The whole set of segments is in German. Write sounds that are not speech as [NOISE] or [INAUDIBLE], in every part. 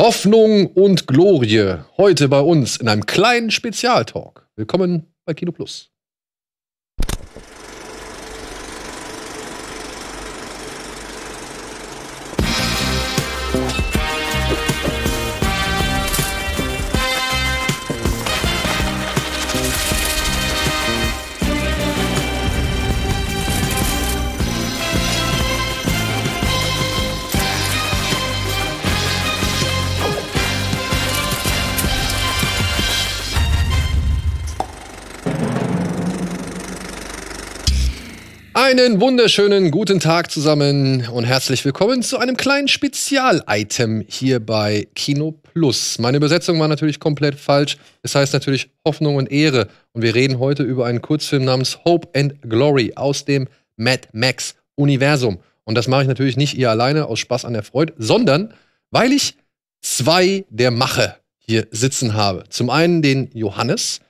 Hoffnung und Glorie heute bei uns in einem kleinen Spezialtalk. Willkommen bei Kino Plus. Einen wunderschönen guten Tag zusammen und herzlich willkommen zu einem kleinen Spezial-Item hier bei Kino Plus. Meine Übersetzung war natürlich komplett falsch. Es heißt natürlich Hoffnung und Ehre. Und wir reden heute über einen Kurzfilm namens Hope and Glory aus dem Mad Max Universum. Und das mache ich natürlich nicht ihr alleine aus Spaß an der Freude, sondern weil ich zwei der Mache hier sitzen habe. Zum einen den Johannes,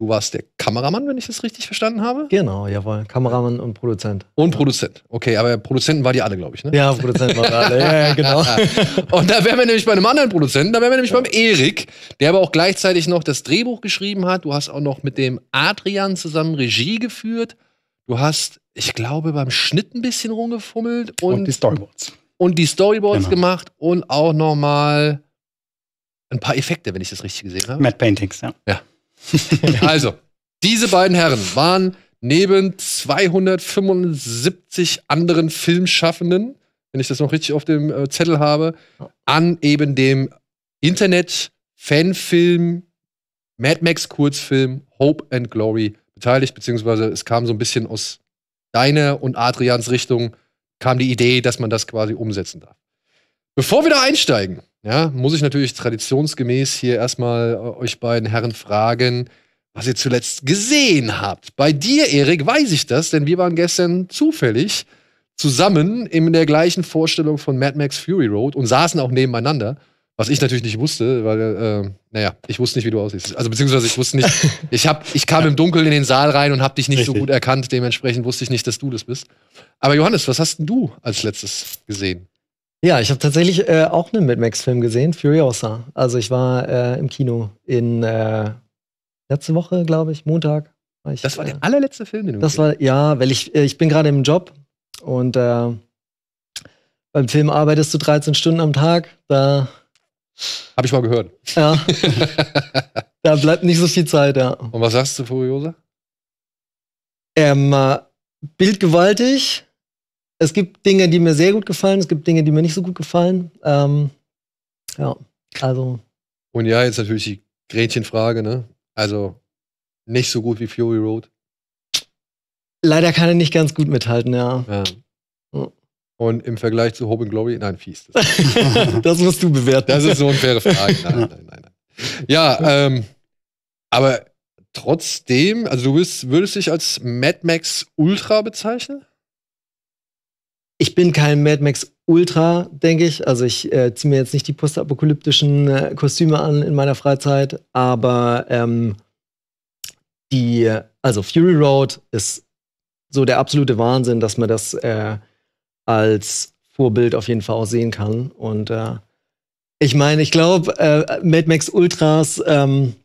Du warst der Kameramann, wenn ich das richtig verstanden habe? Genau, jawohl. Kameramann und Produzent. Und Produzent. Okay, aber Produzenten war die alle, glaube ich, ne? Ja, Produzenten waren alle. [LAUGHS] ja, genau. [LAUGHS] und da wären wir nämlich bei einem anderen Produzenten, da wären wir nämlich ja. beim Erik, der aber auch gleichzeitig noch das Drehbuch geschrieben hat. Du hast auch noch mit dem Adrian zusammen Regie geführt. Du hast, ich glaube, beim Schnitt ein bisschen rumgefummelt und, und die Storyboards. Und die Storyboards genau. gemacht und auch nochmal ein paar Effekte, wenn ich das richtig gesehen habe. Mad Paintings, ja. Ja. [LAUGHS] also, diese beiden Herren waren neben 275 anderen Filmschaffenden, wenn ich das noch richtig auf dem äh, Zettel habe, an eben dem Internet Fanfilm Mad Max Kurzfilm Hope and Glory beteiligt, beziehungsweise es kam so ein bisschen aus deiner und Adrians Richtung kam die Idee, dass man das quasi umsetzen darf. Bevor wir da einsteigen, ja, muss ich natürlich traditionsgemäß hier erstmal äh, euch beiden Herren fragen, was ihr zuletzt gesehen habt. Bei dir, Erik, weiß ich das, denn wir waren gestern zufällig zusammen in der gleichen Vorstellung von Mad Max Fury Road und saßen auch nebeneinander. Was ich natürlich nicht wusste, weil, äh, naja, ich wusste nicht, wie du aussiehst. Also, beziehungsweise ich wusste nicht, [LAUGHS] ich, hab, ich kam im Dunkeln in den Saal rein und habe dich nicht Richtig. so gut erkannt. Dementsprechend wusste ich nicht, dass du das bist. Aber Johannes, was hast denn du als letztes gesehen? Ja, ich habe tatsächlich äh, auch einen Mad Max-Film gesehen, Furiosa. Also ich war äh, im Kino in äh, letzte Woche, glaube ich, Montag. War ich, das war der äh, allerletzte Film, den du Das war, ja, weil ich, äh, ich bin gerade im Job und äh, beim Film arbeitest du 13 Stunden am Tag. Da habe ich mal gehört. Ja. [LAUGHS] da bleibt nicht so viel Zeit, ja. Und was sagst du, Furiosa? Ähm, bildgewaltig, es gibt Dinge, die mir sehr gut gefallen, es gibt Dinge, die mir nicht so gut gefallen. Ähm, ja, also. Und ja, jetzt natürlich die Gretchenfrage, ne? Also nicht so gut wie Fury Road. Leider kann er nicht ganz gut mithalten, ja. ja. Und im Vergleich zu Hope and Glory, nein, fies. Das, [LAUGHS] das musst du bewerten. Das ist so eine faire Frage. Nein, nein, nein. nein. Ja, ähm, aber trotzdem, also du würdest, würdest dich als Mad Max Ultra bezeichnen? ich bin kein Mad Max Ultra, denke ich. Also ich äh, ziehe mir jetzt nicht die postapokalyptischen äh, Kostüme an in meiner Freizeit, aber ähm, die, also Fury Road ist so der absolute Wahnsinn, dass man das äh, als Vorbild auf jeden Fall auch sehen kann. Und äh, ich meine, ich glaube, äh, Mad Max Ultras ähm,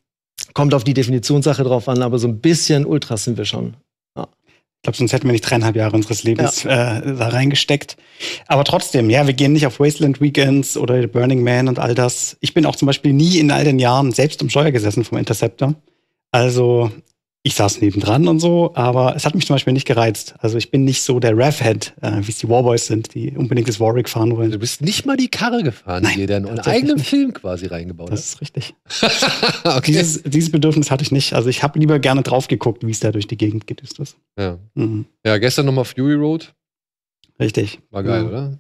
kommt auf die Definitionssache drauf an, aber so ein bisschen Ultras sind wir schon. Ich glaube, sonst hätten wir nicht dreieinhalb Jahre unseres Lebens ja. äh, da reingesteckt. Aber trotzdem, ja, wir gehen nicht auf Wasteland Weekends oder Burning Man und all das. Ich bin auch zum Beispiel nie in all den Jahren selbst im Steuer gesessen vom Interceptor. Also ich saß nebendran und so, aber es hat mich zum Beispiel nicht gereizt. Also ich bin nicht so der Rev-Head, äh, wie es die Warboys sind, die unbedingt das Warwick fahren wollen. Du bist nicht mal die Karre gefahren, Nein, die dir deinen eigenen Film quasi reingebaut hat. Das ist richtig. [LAUGHS] [LAUGHS] okay. dieses, dieses, Bedürfnis hatte ich nicht. Also ich habe lieber gerne drauf geguckt, wie es da durch die Gegend geht. Ist das. Ja. Mhm. ja, gestern nochmal Fury Road. Richtig. War geil, ja. Mhm. oder?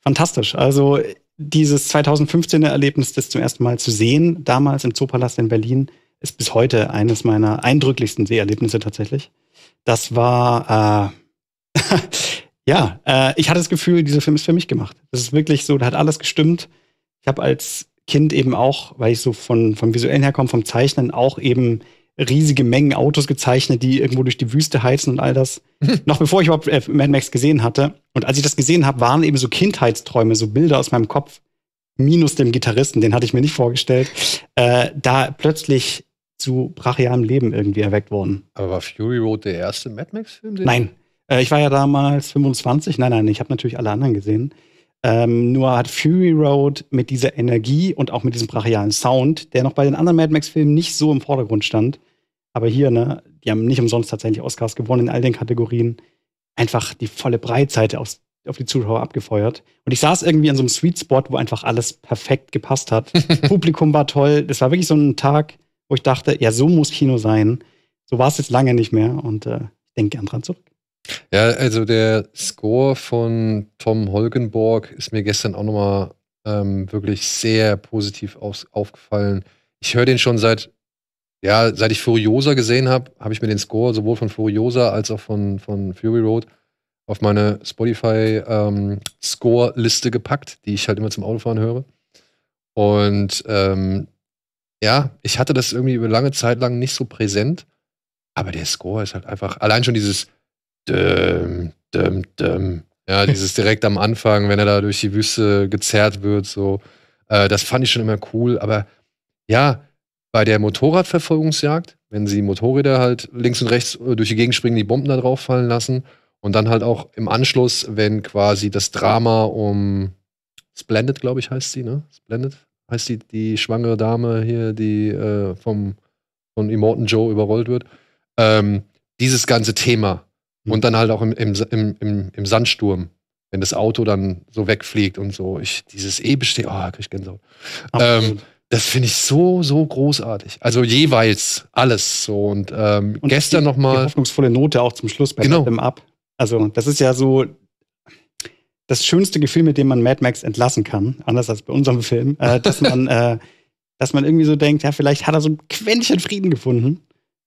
Fantastisch. Also dieses 2015er Erlebnis, das zum ersten Mal zu sehen, damals im Zoopalast in Berlin, ist bis heute eines meiner eindrücklichsten Seherlebnisse tatsächlich. Das war, äh, [LAUGHS] ja, äh, ich hatte das Gefühl, dieser Film ist für mich gemacht. Das ist wirklich so, da hat alles gestimmt. Ich habe als Kind eben auch, weil ich so von, vom Visuellen herkomme, vom Zeichnen auch eben riesige Mengen Autos gezeichnet, die irgendwo durch die Wüste heizen und all das. [LAUGHS] Noch bevor ich überhaupt äh, Mad Max gesehen hatte. Und als ich das gesehen habe, waren eben so Kindheitsträume, so Bilder aus meinem Kopf, minus dem Gitarristen, den hatte ich mir nicht vorgestellt, äh, da plötzlich zu brachialem Leben irgendwie erweckt worden. Aber war Fury Road der erste Mad Max-Film? Nein. Äh, ich war ja damals 25. Nein, nein, ich habe natürlich alle anderen gesehen. Ähm, nur hat Fury Road mit dieser Energie und auch mit diesem brachialen Sound, der noch bei den anderen Mad Max-Filmen nicht so im Vordergrund stand, aber hier, ne, die haben nicht umsonst tatsächlich Oscars gewonnen in all den Kategorien, einfach die volle Breitseite aufs, auf die Zuschauer abgefeuert. Und ich saß irgendwie an so einem Sweet Spot, wo einfach alles perfekt gepasst hat. [LAUGHS] Publikum war toll. Das war wirklich so ein Tag, wo ich dachte, ja, so muss Kino sein. So war es jetzt lange nicht mehr und äh, ich denke gern dran zurück. Ja, also der Score von Tom Holgenborg ist mir gestern auch nochmal ähm, wirklich sehr positiv auf, aufgefallen. Ich höre den schon seit, ja, seit ich Furiosa gesehen habe, habe ich mir den Score sowohl von Furiosa als auch von, von Fury Road auf meine Spotify-Score-Liste ähm, gepackt, die ich halt immer zum Autofahren höre. Und ähm, ja, ich hatte das irgendwie über lange Zeit lang nicht so präsent. Aber der Score ist halt einfach, allein schon dieses Düm, Düm, Düm. Ja, [LAUGHS] dieses direkt am Anfang, wenn er da durch die Wüste gezerrt wird, so. Äh, das fand ich schon immer cool. Aber ja, bei der Motorradverfolgungsjagd, wenn sie Motorräder halt links und rechts äh, durch die Gegend springen, die Bomben da drauf fallen lassen. Und dann halt auch im Anschluss, wenn quasi das Drama um Splendid, glaube ich, heißt sie, ne? Splendid? heißt die, die schwangere Dame hier, die äh, vom, von Immortan Joe überrollt wird. Ähm, dieses ganze Thema. Mhm. Und dann halt auch im, im, im, im, Sandsturm, wenn das Auto dann so wegfliegt und so. Ich, dieses epische, oh, krieg ich Gänsehaut. Ähm, das finde ich so, so großartig. Also jeweils alles so. Und, ähm, und gestern nochmal. Hoffnungsvolle Note auch zum Schluss bei genau. Ab. Also, das ist ja so das schönste Gefühl, mit dem man Mad Max entlassen kann, anders als bei unserem Film, äh, dass man, [LAUGHS] äh, dass man irgendwie so denkt, ja, vielleicht hat er so ein Quäntchen Frieden gefunden.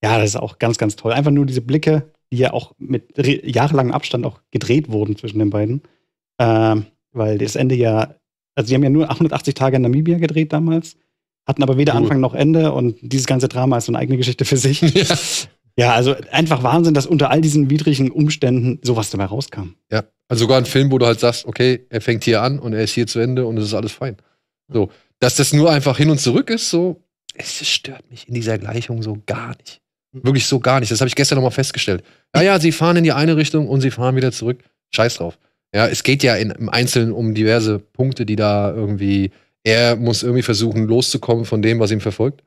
Ja, das ist auch ganz, ganz toll. Einfach nur diese Blicke, die ja auch mit jahrelangem Abstand auch gedreht wurden zwischen den beiden. Äh, weil das Ende ja, also die haben ja nur 180 Tage in Namibia gedreht damals, hatten aber weder cool. Anfang noch Ende und dieses ganze Drama ist so eine eigene Geschichte für sich. [LAUGHS] Ja. Ja, also einfach Wahnsinn, dass unter all diesen widrigen Umständen sowas dabei rauskam. Ja, also sogar ein Film, wo du halt sagst, okay, er fängt hier an und er ist hier zu Ende und es ist alles fein. So, dass das nur einfach hin und zurück ist, so, es stört mich in dieser Gleichung so gar nicht. Wirklich so gar nicht. Das habe ich gestern nochmal festgestellt. Ja, ja, sie fahren in die eine Richtung und sie fahren wieder zurück. Scheiß drauf. Ja, es geht ja in, im Einzelnen um diverse Punkte, die da irgendwie, er muss irgendwie versuchen, loszukommen von dem, was ihm verfolgt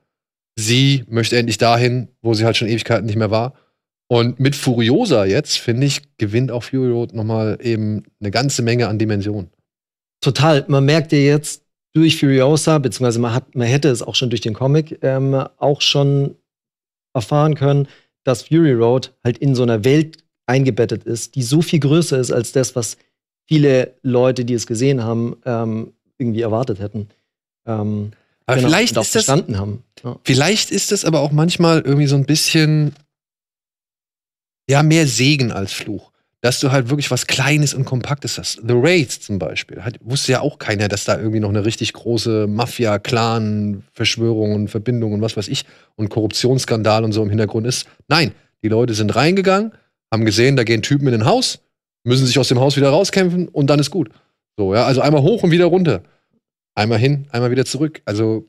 sie möchte endlich dahin, wo sie halt schon Ewigkeiten nicht mehr war. Und mit Furiosa jetzt, finde ich, gewinnt auch Fury Road nochmal eben eine ganze Menge an Dimensionen. Total. Man merkt ja jetzt durch Furiosa, beziehungsweise man, hat, man hätte es auch schon durch den Comic ähm, auch schon erfahren können, dass Fury Road halt in so einer Welt eingebettet ist, die so viel größer ist als das, was viele Leute, die es gesehen haben, ähm, irgendwie erwartet hätten. Ähm, aber genau, vielleicht ist das, haben. Ja. Vielleicht ist das aber auch manchmal irgendwie so ein bisschen, ja, mehr Segen als Fluch. Dass du halt wirklich was Kleines und Kompaktes hast. The Raids zum Beispiel. Hat, wusste ja auch keiner, dass da irgendwie noch eine richtig große Mafia, Clan, verschwörung und Verbindung und was weiß ich und Korruptionsskandal und so im Hintergrund ist. Nein, die Leute sind reingegangen, haben gesehen, da gehen Typen in ein Haus, müssen sich aus dem Haus wieder rauskämpfen und dann ist gut. So, ja, also einmal hoch und wieder runter einmal hin, einmal wieder zurück. Also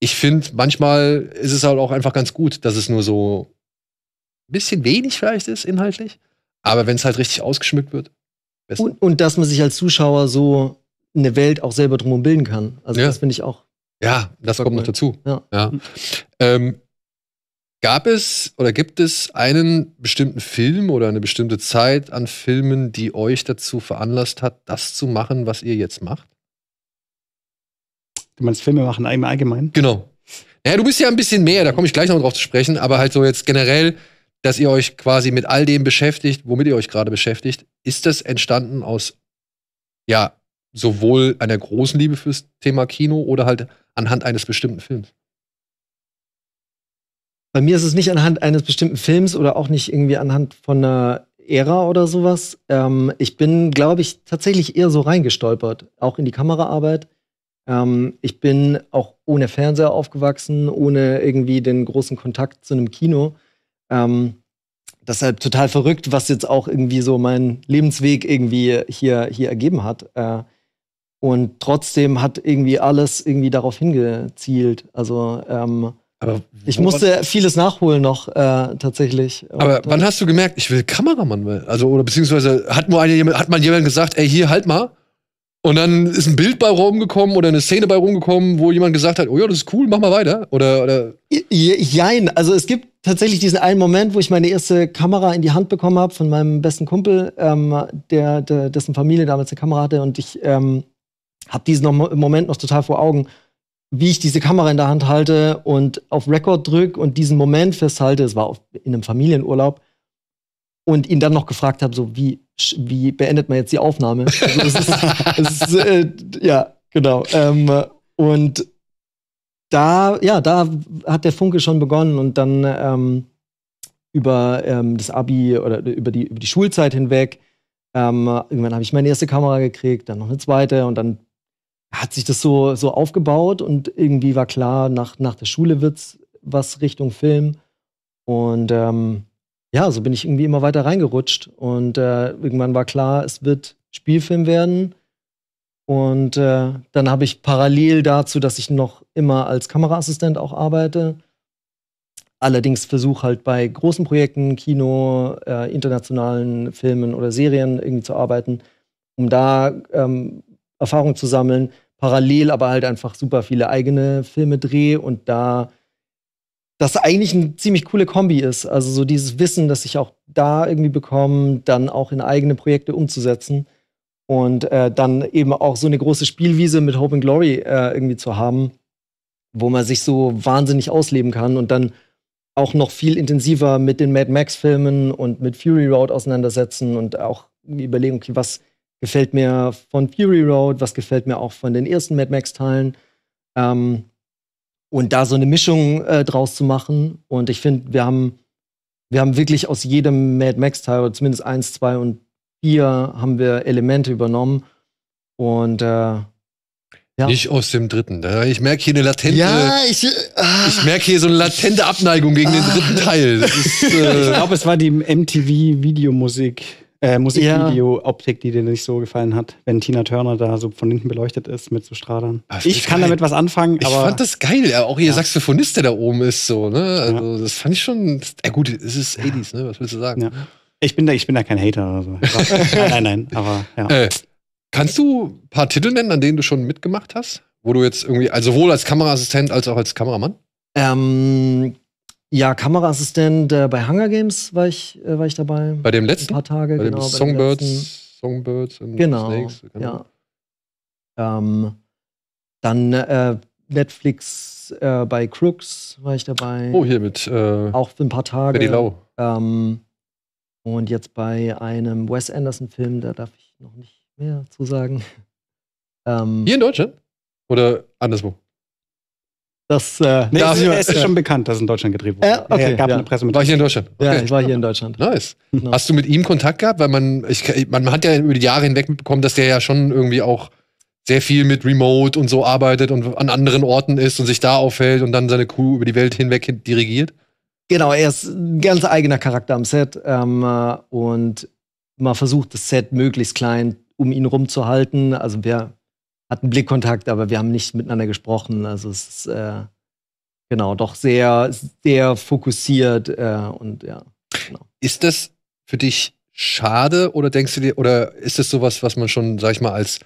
ich finde, manchmal ist es halt auch einfach ganz gut, dass es nur so ein bisschen wenig vielleicht ist, inhaltlich. Aber wenn es halt richtig ausgeschmückt wird. Und, und, dass man sich als Zuschauer so eine Welt auch selber drumherum bilden kann. Also ja. das finde ich auch. Ja, das kommt cool. noch dazu. Ja. ja. Ähm, gab es oder gibt es einen bestimmten Film oder eine bestimmte Zeit an Filmen, die euch dazu veranlasst hat, das zu machen, was ihr jetzt macht? Du meinst Filme machen im Allgemeinen? Genau. Naja, du bist ja ein bisschen mehr, da komme ich gleich noch drauf zu sprechen, aber halt so jetzt generell, dass ihr euch quasi mit all dem beschäftigt, womit ihr euch gerade beschäftigt, ist das entstanden aus, ja, sowohl einer großen Liebe fürs Thema Kino oder halt anhand eines bestimmten Films? Bei mir ist es nicht anhand eines bestimmten Films oder auch nicht irgendwie anhand von einer Ära oder sowas. Ähm, ich bin, glaube ich, tatsächlich eher so reingestolpert, auch in die Kameraarbeit. Ähm, ich bin auch ohne Fernseher aufgewachsen, ohne irgendwie den großen Kontakt zu einem Kino. Ähm, deshalb total verrückt, was jetzt auch irgendwie so mein Lebensweg irgendwie hier, hier ergeben hat. Äh, und trotzdem hat irgendwie alles irgendwie darauf hingezielt. Also ähm, ich musste vieles nachholen noch äh, tatsächlich. Aber und, äh, wann hast du gemerkt, ich will Kameramann werden? Also oder beziehungsweise hat mal eine, hat man jemand gesagt, ey hier halt mal? Und dann ist ein Bild bei rumgekommen oder eine Szene bei rumgekommen, wo jemand gesagt hat, oh ja, das ist cool, mach mal weiter. Oder, oder Jein, also es gibt tatsächlich diesen einen Moment, wo ich meine erste Kamera in die Hand bekommen habe von meinem besten Kumpel, ähm, der, der, dessen Familie damals eine Kamera hatte. Und ich ähm, habe diesen noch, Moment noch total vor Augen, wie ich diese Kamera in der Hand halte und auf Record drücke und diesen Moment festhalte. Es war auf, in einem Familienurlaub und ihn dann noch gefragt habe, so wie, wie beendet man jetzt die Aufnahme? Also es ist, [LAUGHS] es ist, äh, ja, genau. Ähm, und da, ja, da hat der Funke schon begonnen und dann ähm, über ähm, das Abi oder über die, über die Schulzeit hinweg, ähm, irgendwann habe ich meine erste Kamera gekriegt, dann noch eine zweite und dann hat sich das so, so aufgebaut und irgendwie war klar, nach, nach der Schule wird's was Richtung Film. Und ähm, ja, so bin ich irgendwie immer weiter reingerutscht. Und äh, irgendwann war klar, es wird Spielfilm werden. Und äh, dann habe ich parallel dazu, dass ich noch immer als Kameraassistent auch arbeite, allerdings versuche halt bei großen Projekten, Kino, äh, internationalen Filmen oder Serien irgendwie zu arbeiten, um da ähm, Erfahrung zu sammeln. Parallel aber halt einfach super viele eigene Filme drehe und da das eigentlich eine ziemlich coole Kombi ist. Also so dieses Wissen, das ich auch da irgendwie bekomme, dann auch in eigene Projekte umzusetzen und äh, dann eben auch so eine große Spielwiese mit Hope and Glory äh, irgendwie zu haben, wo man sich so wahnsinnig ausleben kann und dann auch noch viel intensiver mit den Mad Max Filmen und mit Fury Road auseinandersetzen und auch überlegen, okay, was gefällt mir von Fury Road, was gefällt mir auch von den ersten Mad Max Teilen. Ähm, und da so eine Mischung äh, draus zu machen. Und ich finde, wir haben, wir haben wirklich aus jedem Mad Max-Teil, oder zumindest eins, zwei und vier, haben wir Elemente übernommen. Und äh, ja. Nicht aus dem dritten. Ich merke hier eine latente. Ja, ich. Äh, ah, ich merke hier so eine latente Abneigung gegen ah, den dritten ah. Teil. Ist, [LAUGHS] äh ich glaube, es war die MTV-Videomusik äh, Musikvideo, ja. Optik, die dir nicht so gefallen hat, wenn Tina Turner da so von hinten beleuchtet ist mit so Strahlern. Ah, ich kann geil. damit was anfangen. Aber ich fand das geil, auch ihr ja. Saxophonist, der da oben ist, so, ne? Also, ja. das fand ich schon. Ja, gut, es ist 80s, ne? Was willst du sagen? Ich bin da, ich bin da kein Hater oder so. [LAUGHS] nein, nein, nein, aber ja. Äh, kannst du ein paar Titel nennen, an denen du schon mitgemacht hast? Wo du jetzt irgendwie, also sowohl als Kameraassistent als auch als Kameramann? Ähm, ja, Kameraassistent äh, bei Hunger Games war ich, äh, war ich dabei. Bei dem letzten? Ein paar Tage, bei genau. Dem Songbirds, Songbirds und genau, Snakes. Genau. Ja. Ähm, dann äh, Netflix äh, bei Crooks war ich dabei. Oh, hier mit. Äh, Auch für ein paar Tage. Betty Lau. Ähm, und jetzt bei einem Wes Anderson-Film, da darf ich noch nicht mehr zu sagen. [LAUGHS] Ähm, hier in Deutschland? Oder anderswo? Das, äh, nee, das ist, ist schon bekannt, dass es in Deutschland gedreht wurde. Äh, okay, ja, gab ja. eine Pressemitteilung. War ich hier in Deutschland? Okay. Ja, ich war hier in Deutschland. Nice. Hast du mit ihm Kontakt gehabt? Weil man, ich, man hat ja über die Jahre hinweg mitbekommen, dass der ja schon irgendwie auch sehr viel mit Remote und so arbeitet und an anderen Orten ist und sich da aufhält und dann seine Crew über die Welt hinweg dirigiert. Genau, er ist ein ganz eigener Charakter am Set ähm, äh, und man versucht das Set möglichst klein um ihn rumzuhalten. Also wir hatten Blickkontakt, aber wir haben nicht miteinander gesprochen. Also es ist äh, genau doch sehr, sehr fokussiert äh, und ja. Genau. Ist das für dich schade oder denkst du dir, oder ist das sowas, was man schon, sag ich mal, als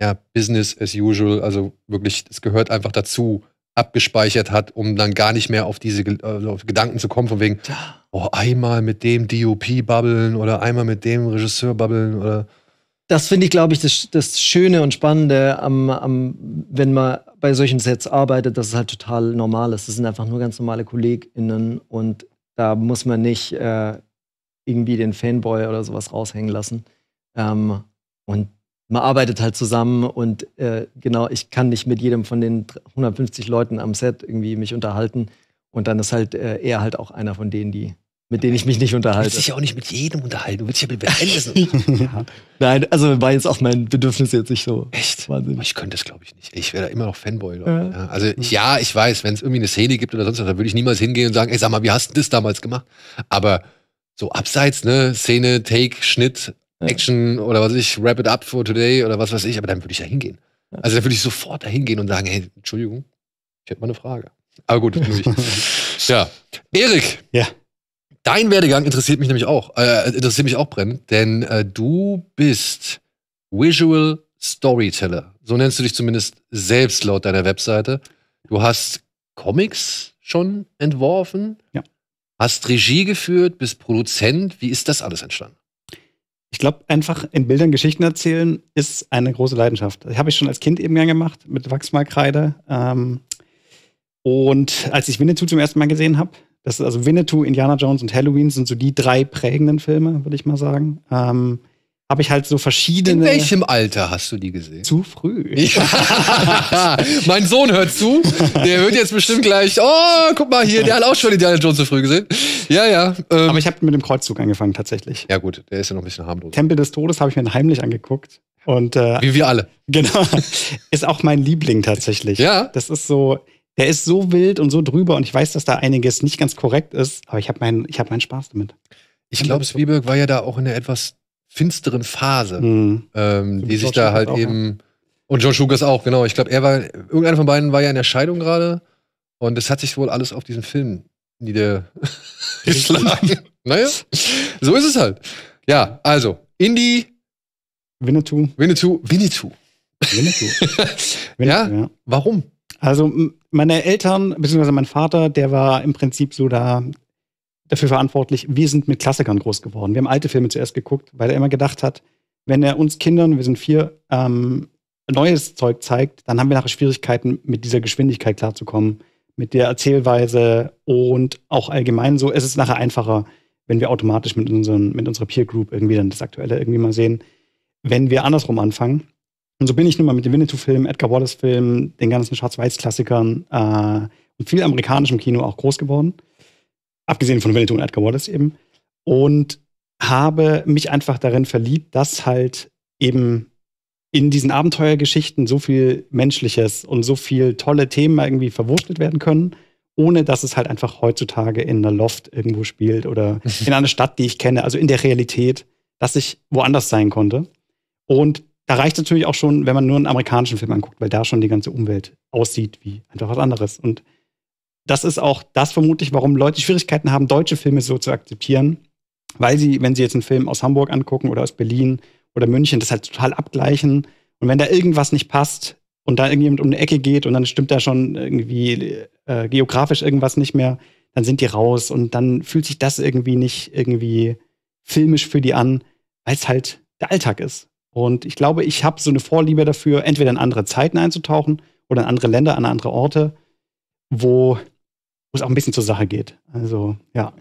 ja, Business as usual, also wirklich, es gehört einfach dazu, abgespeichert hat, um dann gar nicht mehr auf diese also auf Gedanken zu kommen, von wegen, oh, einmal mit dem DOP bubbeln oder einmal mit dem Regisseur bubbeln oder das finde ich, glaube ich, das, das Schöne und Spannende, am, am, wenn man bei solchen Sets arbeitet, dass es halt total normal ist. Das sind einfach nur ganz normale KollegInnen und da muss man nicht äh, irgendwie den Fanboy oder sowas raushängen lassen. Ähm, und man arbeitet halt zusammen und äh, genau, ich kann nicht mit jedem von den 150 Leuten am Set irgendwie mich unterhalten. Und dann ist halt äh, er halt auch einer von denen, die mit denen ich mich nicht unterhalte. Du willst dich ja auch nicht mit jedem unterhalten, du willst dich ja mit Anderson. [LAUGHS] Nein, also war jetzt auch mein Bedürfnis jetzt nicht so. Echt? Wahnsinn. Ich könnte das, glaube ich, nicht. Ich wäre da immer noch Fanboy. Ja. Ja. Also ich, ja, ich weiß, wenn es irgendwie eine Szene gibt oder sonst was, dann würde ich niemals hingehen und sagen, ey, sag mal, wie hast du das damals gemacht? Aber so abseits, ne, Szene, Take, Schnitt, Action oder was weiß ich, Wrap it up for today oder was weiß ich, aber dann würde ich da hingehen. Also dann würde ich sofort da hingehen und sagen, hey, Entschuldigung, ich hätte mal eine Frage. Aber gut, nur ich. [LAUGHS] ja. Erik. Ja. Dein Werdegang interessiert mich nämlich auch, äh, interessiert mich auch brennend, denn äh, du bist Visual Storyteller. So nennst du dich zumindest selbst laut deiner Webseite. Du hast Comics schon entworfen, ja. hast Regie geführt, bist Produzent. Wie ist das alles entstanden? Ich glaube, einfach in Bildern Geschichten erzählen ist eine große Leidenschaft. Habe ich schon als Kind eben gern gemacht mit Wachsmalkreide. Ähm, und als ich Winnetou zum ersten Mal gesehen habe, das ist also Winnetou, Indiana Jones und Halloween sind so die drei prägenden Filme, würde ich mal sagen. Ähm, habe ich halt so verschiedene. In welchem Alter hast du die gesehen? Zu früh. [LAUGHS] Ja. [LAUGHS] mein Sohn hört zu. Der hört jetzt bestimmt gleich, oh, guck mal hier, der hat auch schon Indiana Jones zu früh gesehen. Ja, ja. Ähm. Aber ich habe mit dem Kreuzzug angefangen, tatsächlich. Ja, gut, der ist ja noch ein bisschen harmlos. Tempel des Todes habe ich mir heimlich angeguckt. Und, äh, Wie wir alle. [LAUGHS] Genau. Ist auch mein Liebling tatsächlich. Ja. Das ist so, der ist so wild und so drüber und ich weiß, dass da einiges nicht ganz korrekt ist, aber ich habe meinen, hab meinen Spaß damit. Ich glaube, Spielberg war ja da auch in einer etwas finsteren Phase, mhm. ähm, die George sich da halt auch, eben. Ja. Und George Lucas auch, genau. Ich glaube, er war, irgendeiner von beiden war ja in der Scheidung gerade und das hat sich wohl alles auf diesen Film niedergeschlagen. [LAUGHS] naja, so ist es halt. Ja, also, Indie. Winnetou. Winnetou. Winnetou. Winnetou. [LAUGHS] Winnetou ja? ja, warum? Also meine Eltern, beziehungsweise mein Vater, der war im Prinzip so da dafür verantwortlich, wir sind mit Klassikern groß geworden. Wir haben alte Filme zuerst geguckt, weil er immer gedacht hat, wenn er uns Kindern, wir sind vier, ähm, neues Zeug zeigt, dann haben wir nachher Schwierigkeiten, mit dieser Geschwindigkeit klarzukommen, mit der Erzählweise und auch allgemein so. Es ist nachher einfacher, wenn wir automatisch mit, unseren, mit unserer Peer Group irgendwie dann das Aktuelle irgendwie mal sehen. Wenn wir andersrum anfangen, und so bin ich nun mal mit dem winnetou film Edgar wallace film den ganzen Schwarz-Weiß-Klassikern äh, und viel amerikanischem Kino auch groß geworden. Abgesehen von Winnetou und Edgar Wallace eben. Und habe mich einfach darin verliebt, dass halt eben in diesen Abenteuergeschichten so viel Menschliches und so viel tolle Themen irgendwie verwurstelt werden können, ohne dass es halt einfach heutzutage in einer Loft irgendwo spielt oder [LAUGHS] in einer Stadt, die ich kenne, also in der Realität, dass ich woanders sein konnte. Und da reicht es natürlich auch schon, wenn man nur einen amerikanischen Film anguckt, weil da schon die ganze Umwelt aussieht wie einfach was anderes. Und das ist auch das vermutlich, warum Leute Schwierigkeiten haben, deutsche Filme so zu akzeptieren, weil sie, wenn sie jetzt einen Film aus Hamburg angucken oder aus Berlin oder München, das halt total abgleichen. Und wenn da irgendwas nicht passt und da irgendjemand um eine Ecke geht und dann stimmt da schon irgendwie äh, geografisch irgendwas nicht mehr, dann sind die raus und dann fühlt sich das irgendwie nicht irgendwie filmisch für die an, weil es halt der Alltag ist. Und ich glaube, ich habe so eine Vorliebe dafür, entweder in andere Zeiten einzutauchen oder in andere Länder, an andere Orte, wo es auch ein bisschen zur Sache geht. Also, ja.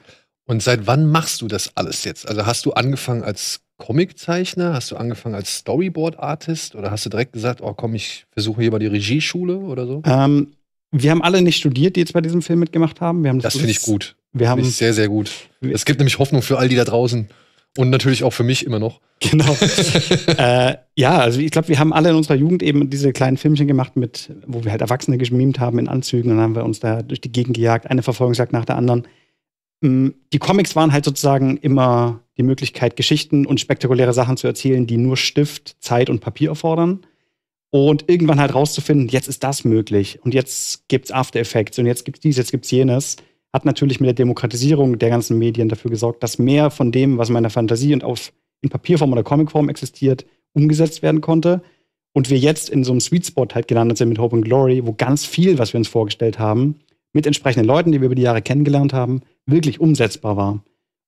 Und seit wann machst du das alles jetzt? Also hast du angefangen als Comiczeichner? Hast du angefangen als Storyboard-Artist? Oder hast du direkt gesagt, oh komm, ich versuche hier mal die Regieschule oder so? Ähm, wir haben alle nicht studiert, die jetzt bei diesem Film mitgemacht haben. Wir haben das, das finde ich gut. Wir haben ich sehr, sehr gut. Es gibt nämlich Hoffnung für all die da draußen. Und natürlich auch für mich immer noch. Genau. [LAUGHS] äh, ja, also ich glaube, wir haben alle in unserer Jugend eben diese kleinen Filmchen gemacht, mit, wo wir halt Erwachsene geschmimt haben in Anzügen und dann haben wir uns da durch die Gegend gejagt, eine Verfolgungsjagd nach der anderen. Mm, die Comics waren halt sozusagen immer die Möglichkeit, Geschichten und spektakuläre Sachen zu erzählen, die nur Stift, Zeit und Papier erfordern. Und irgendwann halt rauszufinden, jetzt ist das möglich und jetzt gibt's After Effects und jetzt gibt's dies, jetzt gibt's jenes hat natürlich mit der Demokratisierung der ganzen Medien dafür gesorgt, dass mehr von dem, was in meiner Fantasie und auf, in Papierform oder Comicform existiert, umgesetzt werden konnte. Und wir jetzt in so einem Sweet Spot halt gelandet sind mit Hope and Glory, wo ganz viel, was wir uns vorgestellt haben, mit entsprechenden Leuten, die wir über die Jahre kennengelernt haben, wirklich umsetzbar war.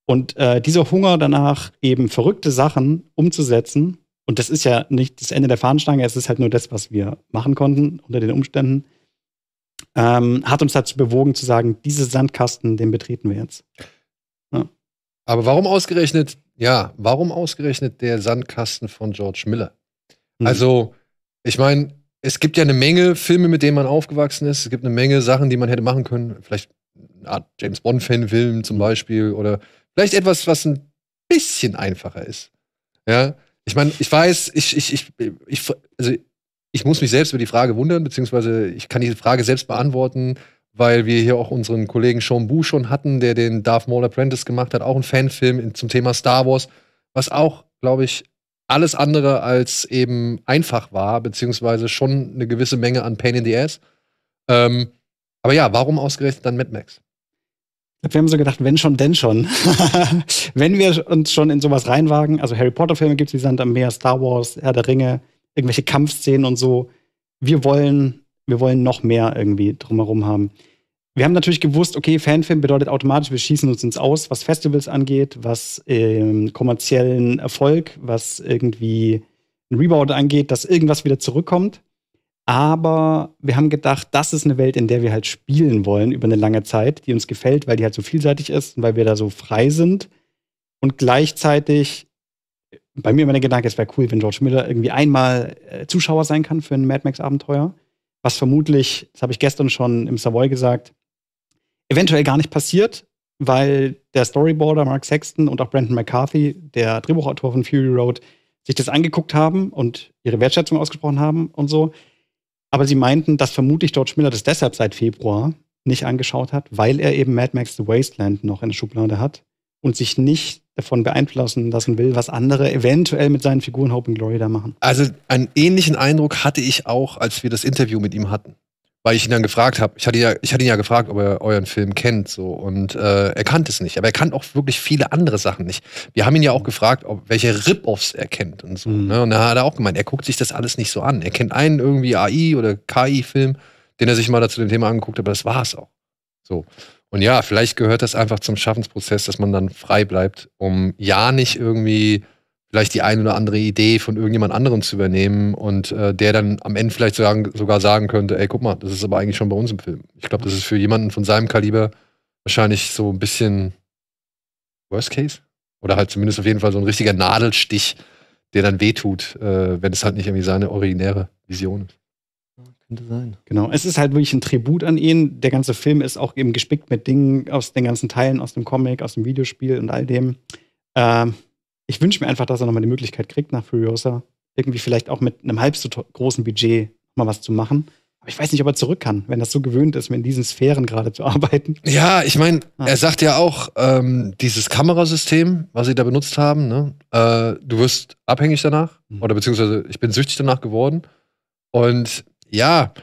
Und äh, dieser Hunger danach, eben verrückte Sachen umzusetzen, und das ist ja nicht das Ende der Fahnenstange, es ist halt nur das, was wir machen konnten unter den Umständen, ähm, hat uns dazu bewogen zu sagen, diese Sandkasten, den betreten wir jetzt. Ja. Aber warum ausgerechnet, ja, warum ausgerechnet der Sandkasten von George Miller? Mhm. Also, ich meine, es gibt ja eine Menge Filme, mit denen man aufgewachsen ist. Es gibt eine Menge Sachen, die man hätte machen können. Vielleicht eine Art James Bond-Fan-Film zum mhm. Beispiel oder vielleicht etwas, was ein bisschen einfacher ist. Ja, ich meine, ich weiß, ich, ich, ich, ich, also ich muss mich selbst über die Frage wundern, beziehungsweise ich kann diese Frage selbst beantworten, weil wir hier auch unseren Kollegen Sean Bu schon hatten, der den Darth Maul Apprentice gemacht hat, auch ein Fanfilm zum Thema Star Wars, was auch, glaube ich, alles andere als eben einfach war, beziehungsweise schon eine gewisse Menge an Pain in the Ass. Ähm, aber ja, warum ausgerechnet dann Mad Max? Wir haben so gedacht, wenn schon, denn schon. [LAUGHS] wenn wir uns schon in sowas reinwagen, also Harry Potter-Filme gibt es wie Sand am Meer, Star Wars, Herr der Ringe, irgendwelche Kampfszenen und so. Wir wollen, wir wollen noch mehr irgendwie drumherum haben. Wir haben natürlich gewusst, okay, Fanfilm bedeutet automatisch, wir schießen uns ins Aus, was Festivals angeht, was ähm, kommerziellen Erfolg, was irgendwie ein Rebound angeht, dass irgendwas wieder zurückkommt. Aber wir haben gedacht, das ist eine Welt, in der wir halt spielen wollen über eine lange Zeit, die uns gefällt, weil die halt so vielseitig ist und weil wir da so frei sind. Und gleichzeitig bei mir immer der Gedanke, es wäre cool, wenn George Miller irgendwie einmal äh, Zuschauer sein kann für ein Mad Max-Abenteuer. Was vermutlich, das habe ich gestern schon im Savoy gesagt, eventuell gar nicht passiert, weil der Storyboarder Mark Sexton und auch Brandon McCarthy, der Drehbuchautor von Fury Road, sich das angeguckt haben und ihre Wertschätzung ausgesprochen haben und so. Aber sie meinten, dass vermutlich George Miller das deshalb seit Februar nicht angeschaut hat, weil er eben Mad Max The Wasteland noch in der Schublade hat und sich nicht davon beeinflussen lassen will, was andere eventuell mit seinen Figuren Hope and Glory da machen. Also einen ähnlichen Eindruck hatte ich auch, als wir das Interview mit ihm hatten. Weil ich ihn dann gefragt habe, ich, hatte ja, ich hatte ihn ja gefragt, ob er euren Film kennt. So, und äh, er kannte es nicht. Aber er kannte auch wirklich viele andere Sachen nicht. Wir haben ihn ja auch gefragt, ob, welche Rip-Offs er kennt und so. Mhm. Ne? Und da hat er auch gemeint, er guckt sich das alles nicht so an. Er kennt einen irgendwie AI- oder KI-Film, den er sich mal dazu dem Thema angeguckt hat, aber das war es auch. So. Und ja, vielleicht gehört das einfach zum Schaffensprozess, dass man dann frei bleibt, um ja nicht irgendwie vielleicht die ein oder andere Idee von irgendjemand anderem zu übernehmen und äh, der dann am Ende vielleicht sagen, sogar sagen könnte, ey, guck mal, das ist aber eigentlich schon bei uns im Film. Ich glaube, das ist für jemanden von seinem Kaliber wahrscheinlich so ein bisschen Worst Case oder halt zumindest auf jeden Fall so ein richtiger Nadelstich, der dann wehtut, äh, wenn es halt nicht irgendwie seine originäre Vision ist. Könnte sein. Genau. Es ist halt wirklich ein Tribut an ihn. Der ganze Film ist auch eben gespickt mit Dingen aus den ganzen Teilen, aus dem Comic, aus dem Videospiel und all dem. Ähm, ich wünsche mir einfach, dass er nochmal die Möglichkeit kriegt, nach Furiosa irgendwie vielleicht auch mit einem halb so großen Budget mal was zu machen. Aber ich weiß nicht, ob er zurück kann, wenn das so gewöhnt ist, in diesen Sphären gerade zu arbeiten. Ja, ich meine, ah. er sagt ja auch, ähm, dieses Kamerasystem, was sie da benutzt haben, ne, äh, du wirst abhängig danach mhm. oder beziehungsweise ich bin süchtig danach geworden. Und ja,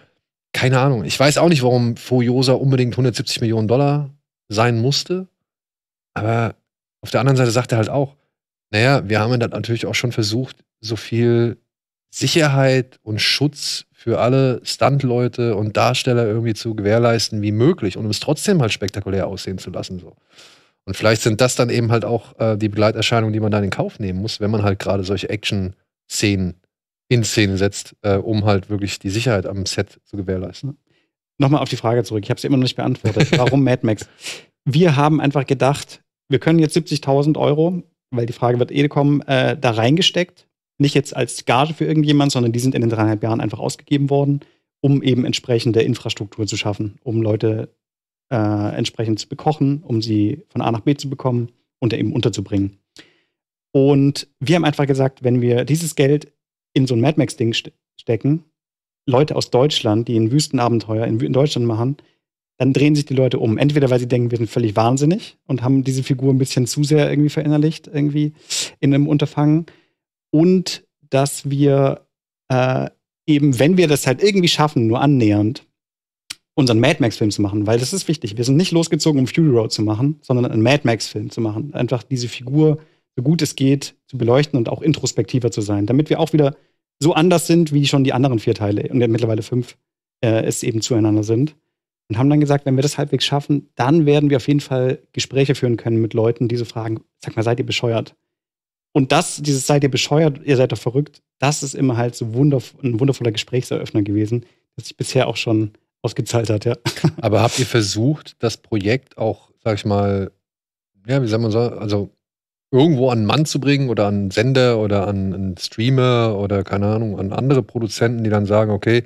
keine Ahnung. Ich weiß auch nicht, warum Furiosa unbedingt 170 Millionen Dollar sein musste. Aber auf der anderen Seite sagt er halt auch, naja, wir haben dann natürlich auch schon versucht, so viel Sicherheit und Schutz für alle Stuntleute und Darsteller irgendwie zu gewährleisten wie möglich und um es trotzdem halt spektakulär aussehen zu lassen. So. Und vielleicht sind das dann eben halt auch äh, die Begleiterscheinungen, die man dann in Kauf nehmen muss, wenn man halt gerade solche Action-Szenen in Szene setzt, äh, um halt wirklich die Sicherheit am Set zu gewährleisten. Nochmal auf die Frage zurück. Ich habe sie immer noch nicht beantwortet. Warum Mad Max? Wir haben einfach gedacht, wir können jetzt 70.000 Euro, weil die Frage wird eh kommen, äh, da reingesteckt. Nicht jetzt als Gage für irgendjemand, sondern die sind in den dreieinhalb Jahren einfach ausgegeben worden, um eben entsprechende Infrastruktur zu schaffen, um Leute äh, entsprechend zu bekochen, um sie von A nach B zu bekommen und eben unterzubringen. Und wir haben einfach gesagt, wenn wir dieses Geld in so ein Mad Max-Ding ste stecken, Leute aus Deutschland, die ein Wüstenabenteuer in, in Deutschland machen, dann drehen sich die Leute um. Entweder weil sie denken, wir sind völlig wahnsinnig und haben diese Figur ein bisschen zu sehr irgendwie verinnerlicht, irgendwie in einem Unterfangen. Und dass wir äh, eben, wenn wir das halt irgendwie schaffen, nur annähernd, unseren Mad Max-Film zu machen, weil das ist wichtig. Wir sind nicht losgezogen, um Fury Road zu machen, sondern einen Mad Max-Film zu machen. Einfach diese Figur so gut es geht, zu beleuchten und auch introspektiver zu sein, damit wir auch wieder so anders sind, wie schon die anderen vier Teile und mittlerweile fünf äh, es eben zueinander sind. Und haben dann gesagt, wenn wir das halbwegs schaffen, dann werden wir auf jeden Fall Gespräche führen können mit Leuten, die so fragen, sag mal, seid ihr bescheuert? Und das, dieses seid ihr bescheuert, ihr seid doch verrückt, das ist immer halt so wunderv ein wundervoller Gesprächseröffner gewesen, das sich bisher auch schon ausgezahlt hat, ja. Aber habt ihr versucht, das Projekt auch, sag ich mal, ja, wie soll man sagen, also irgendwo an einen Mann zu bringen oder an einen Sender oder an einen Streamer oder keine Ahnung, an andere Produzenten, die dann sagen, okay,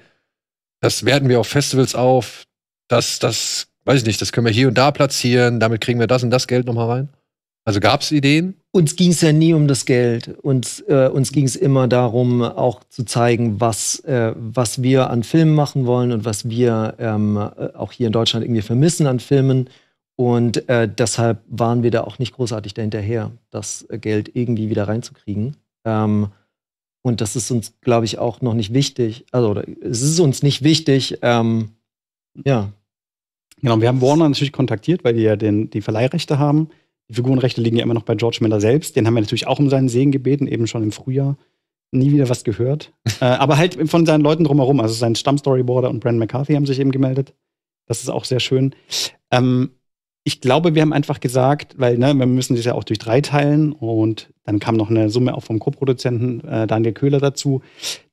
das werden wir auf Festivals auf, das, das, weiß ich nicht, das können wir hier und da platzieren, damit kriegen wir das und das Geld nochmal rein? Also gab es Ideen? Uns ging es ja nie um das Geld. Uns, äh, uns ging es immer darum, auch zu zeigen, was, äh, was wir an Filmen machen wollen und was wir ähm, äh, auch hier in Deutschland irgendwie vermissen an Filmen und äh, deshalb waren wir da auch nicht großartig dahinterher, das äh, Geld irgendwie wieder reinzukriegen. Ähm, und das ist uns, glaube ich, auch noch nicht wichtig. Also es ist uns nicht wichtig. Ähm, ja. Genau, wir haben Warner natürlich kontaktiert, weil die ja den, die Verleihrechte haben. Die Figurenrechte liegen ja immer noch bei George Miller selbst. Den haben wir natürlich auch um seinen Segen gebeten, eben schon im Frühjahr. Nie wieder was gehört. [LAUGHS] äh, aber halt von seinen Leuten drumherum. Also sein Stammstoryboarder und Brandon McCarthy haben sich eben gemeldet. Das ist auch sehr schön. Ähm, ich glaube, wir haben einfach gesagt, weil ne, wir müssen das ja auch durch drei teilen und dann kam noch eine Summe auch vom Co-Produzenten äh, Daniel Köhler dazu,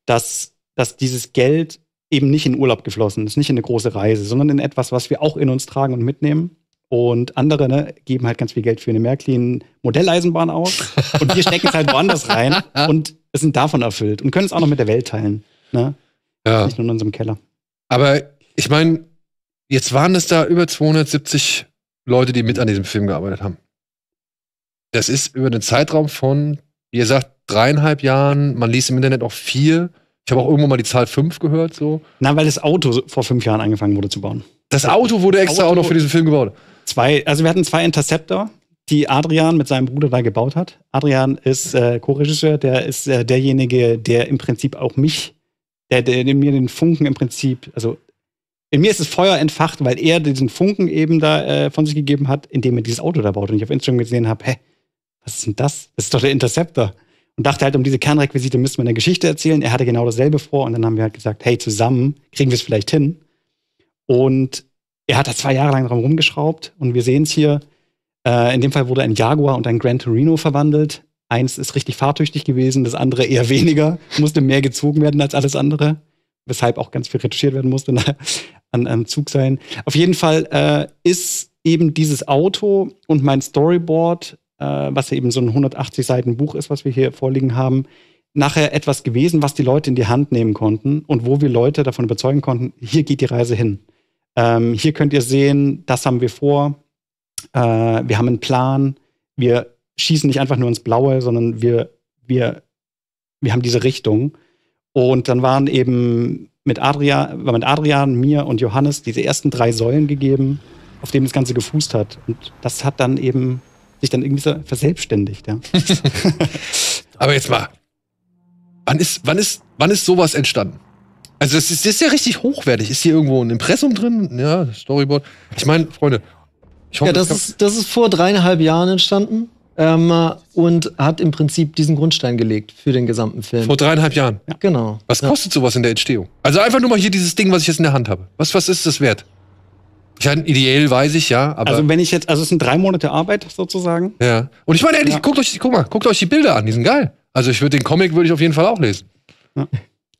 dass, dass dieses Geld eben nicht in Urlaub geflossen ist, nicht in eine große Reise, sondern in etwas, was wir auch in uns tragen und mitnehmen. Und andere ne, geben halt ganz viel Geld für eine Märklin-Modelleisenbahn aus und wir stecken es halt woanders rein [LAUGHS] und sind davon erfüllt und können es auch noch mit der Welt teilen. Ne? Ja. Nicht nur in unserem Keller. Aber ich meine, jetzt waren es da über 270 Leute, die mit an diesem Film gearbeitet haben. Das ist über einen Zeitraum von, wie ihr sagt, dreieinhalb Jahren. Man liest im Internet auch vier. Ich habe auch irgendwo mal die Zahl fünf gehört. So. Na, weil das Auto vor fünf Jahren angefangen wurde zu bauen. Das Auto wurde extra Auto auch noch für diesen Film gebaut. Zwei, also wir hatten zwei Interceptor, die Adrian mit seinem Bruder da gebaut hat. Adrian ist äh, Co-Regisseur, der ist äh, derjenige, der im Prinzip auch mich, der, der mir den Funken im Prinzip, also in mir ist das Feuer entfacht, weil er diesen Funken eben da äh, von sich gegeben hat, indem er dieses Auto da baut. Und ich auf Instagram gesehen habe, hä, was ist denn das? Das ist doch der Interceptor. Und dachte halt, um diese Kernrequisite müssen wir eine Geschichte erzählen. Er hatte genau dasselbe vor. Und dann haben wir halt gesagt, hey, zusammen kriegen wir es vielleicht hin. Und er hat da zwei Jahre lang dran rumgeschraubt. Und wir sehen es hier. Äh, in dem Fall wurde ein Jaguar und ein Gran Torino verwandelt. Eins ist richtig fahrtüchtig gewesen, das andere eher weniger, musste mehr gezogen werden als alles andere weshalb auch ganz viel retuschiert werden musste [LAUGHS] ne, an, einem Zug sein. Auf jeden Fall äh, ist eben dieses Auto und mein Storyboard, äh, was ja eben so ein 180 Seiten Buch ist, was wir hier vorliegen haben, nachher etwas gewesen, was die Leute in die Hand nehmen konnten und wo wir Leute davon überzeugen konnten, hier geht die Reise hin. Ähm, hier könnt ihr sehen, das haben wir vor, äh, wir haben einen Plan, wir schießen nicht einfach nur ins Blaue, sondern wir, wir, wir haben diese Richtung. Und dann waren eben mit Adrian, war mit Adrian, mir und Johannes diese ersten drei Säulen gegeben, auf denen das Ganze gefußt hat. Und das hat dann eben sich dann irgendwie verselbstständigt. Ja. [LAUGHS] Aber jetzt mal, wann ist, wann ist, wann ist sowas entstanden? Also es ist, ist ja richtig hochwertig. Ist hier irgendwo ein Impressum drin? Ja, Storyboard. Ich meine, Freunde, ich hoffe, ja, das, das ist, das ist vor dreieinhalb Jahren entstanden. Ähm, und hat im Prinzip diesen Grundstein gelegt für den gesamten Film. Vor dreieinhalb Jahren. Ja. Genau. Was ja. kostet sowas in der Entstehung? Also einfach nur mal hier dieses Ding, was ich jetzt in der Hand habe. Was, was ist das wert? Ich meine, ideell weiß ich ja, aber. Also wenn ich jetzt, also es sind drei Monate Arbeit sozusagen. Ja. Und ich meine ehrlich, ja. guckt euch, guck mal, guckt euch die Bilder an, die sind geil. Also ich würde den Comic würde ich auf jeden Fall auch lesen.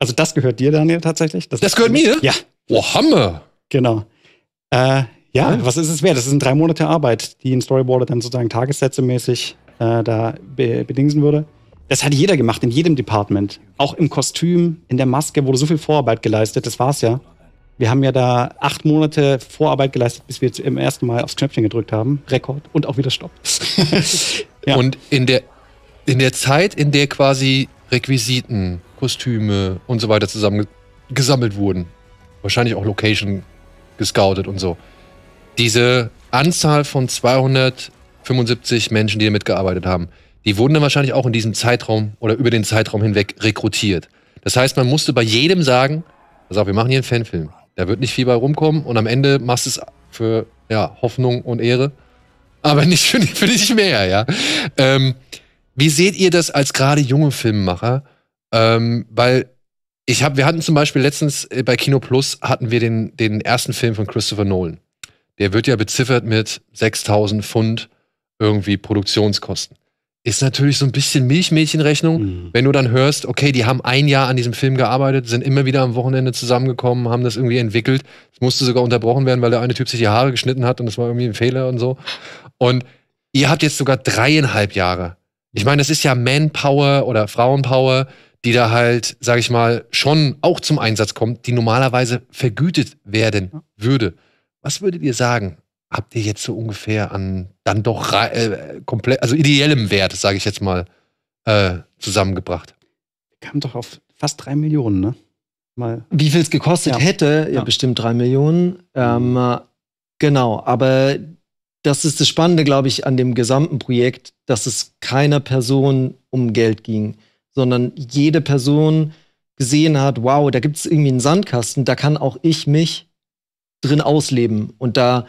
Also das gehört dir, Daniel, tatsächlich. Das, das gehört mir? Ja. Oh, Hammer. Genau. Äh, ja, was ist es wert? Das sind drei Monate Arbeit, die ein Storyboarder dann sozusagen tagessätzemäßig äh, da be bedingen würde. Das hat jeder gemacht, in jedem Department. Auch im Kostüm, in der Maske wurde so viel Vorarbeit geleistet, das war's ja. Wir haben ja da acht Monate Vorarbeit geleistet, bis wir zum ersten Mal aufs Knöpfchen gedrückt haben. Rekord und auch wieder Stopp. [LAUGHS] ja. Und in der, in der Zeit, in der quasi Requisiten, Kostüme und so weiter zusammen gesammelt wurden, wahrscheinlich auch Location gescoutet und so, diese Anzahl von 275 Menschen, die hier mitgearbeitet haben, die wurden dann wahrscheinlich auch in diesem Zeitraum oder über den Zeitraum hinweg rekrutiert. Das heißt, man musste bei jedem sagen, pass auf, wir machen hier einen Fanfilm. Da wird nicht viel bei rumkommen und am Ende machst du es für ja, Hoffnung und Ehre, aber [LAUGHS] nicht für, für dich mehr, ja. Ähm, wie seht ihr das als gerade junge Filmemacher? Ähm, weil ich habe, wir hatten zum Beispiel letztens äh, bei Kino Plus hatten wir den, den ersten Film von Christopher Nolan der wird ja beziffert mit 6000 Pfund irgendwie Produktionskosten. Ist natürlich so ein bisschen Milchmädchenrechnung, mhm. wenn du dann hörst, okay, die haben ein Jahr an diesem Film gearbeitet, sind immer wieder am Wochenende zusammengekommen, haben das irgendwie entwickelt. Es musste sogar unterbrochen werden, weil der eine Typ sich die Haare geschnitten hat und das war irgendwie ein Fehler und so. Und ihr habt jetzt sogar dreieinhalb Jahre. Ich meine, das ist ja Manpower oder Frauenpower, die da halt, sag ich mal, schon auch zum Einsatz kommt, die normalerweise vergütet werden würde. Was würdet ihr sagen? Habt ihr jetzt so ungefähr an dann doch äh, komplett, also ideellem Wert, sage ich jetzt mal, äh, zusammengebracht? Wir kamen doch auf fast drei Millionen, ne? Mal. Wie viel es gekostet ja. hätte, ja, ja, bestimmt drei Millionen. Ähm, mhm. äh, genau, aber das ist das Spannende, glaube ich, an dem gesamten Projekt, dass es keiner Person um Geld ging, sondern jede Person gesehen hat, wow, da gibt es irgendwie einen Sandkasten, da kann auch ich mich drin ausleben. Und da,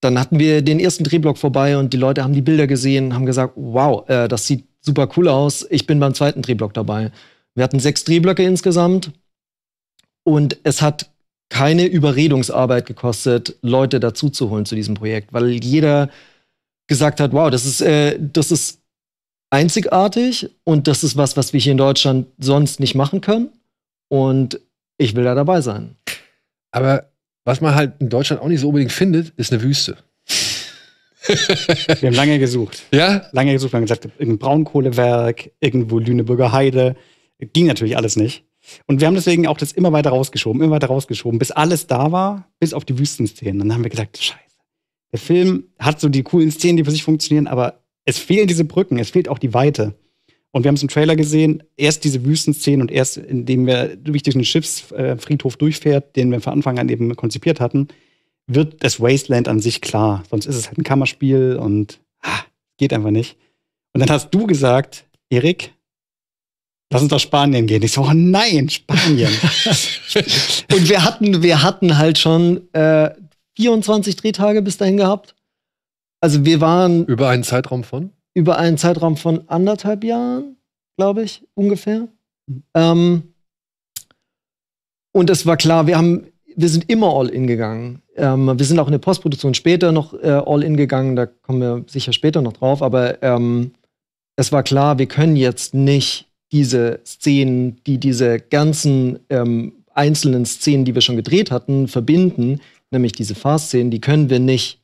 dann hatten wir den ersten Drehblock vorbei und die Leute haben die Bilder gesehen, haben gesagt, wow, äh, das sieht super cool aus. Ich bin beim zweiten Drehblock dabei. Wir hatten sechs Drehblöcke insgesamt und es hat keine Überredungsarbeit gekostet, Leute dazuzuholen zu diesem Projekt, weil jeder gesagt hat, wow, das ist, äh, das ist einzigartig und das ist was, was wir hier in Deutschland sonst nicht machen können und ich will da dabei sein. Aber was man halt in Deutschland auch nicht so unbedingt findet, ist eine Wüste. Wir haben lange gesucht. Ja? Lange gesucht. Wir haben gesagt, irgendein Braunkohlewerk, irgendwo Lüneburger Heide. Ging natürlich alles nicht. Und wir haben deswegen auch das immer weiter rausgeschoben, immer weiter rausgeschoben, bis alles da war, bis auf die Wüstenszenen. Dann haben wir gesagt, scheiße. Der Film hat so die coolen Szenen, die für sich funktionieren, aber es fehlen diese Brücken, es fehlt auch die Weite. Und wir haben es im Trailer gesehen, erst diese Wüstenszenen und erst, indem wir durch diesen Schiffsfriedhof durchfährt, den wir von Anfang an eben konzipiert hatten, wird das Wasteland an sich klar. Sonst ist es halt ein Kammerspiel und ah, geht einfach nicht. Und dann hast du gesagt, Erik, lass uns nach Spanien gehen. Ich so, oh nein, Spanien. [LAUGHS] und wir hatten, wir hatten halt schon äh, 24 Drehtage bis dahin gehabt. Also wir waren. Über einen Zeitraum von? über einen Zeitraum von anderthalb Jahren, glaube ich, ungefähr. Mhm. Ähm, und es war klar, wir haben, wir sind immer all in gegangen. Ähm, wir sind auch in der Postproduktion später noch äh, all in gegangen, da kommen wir sicher später noch drauf, aber ähm, es war klar, wir können jetzt nicht diese Szenen, die diese ganzen ähm, einzelnen Szenen, die wir schon gedreht hatten, verbinden, nämlich diese Fahrszenen, die können wir nicht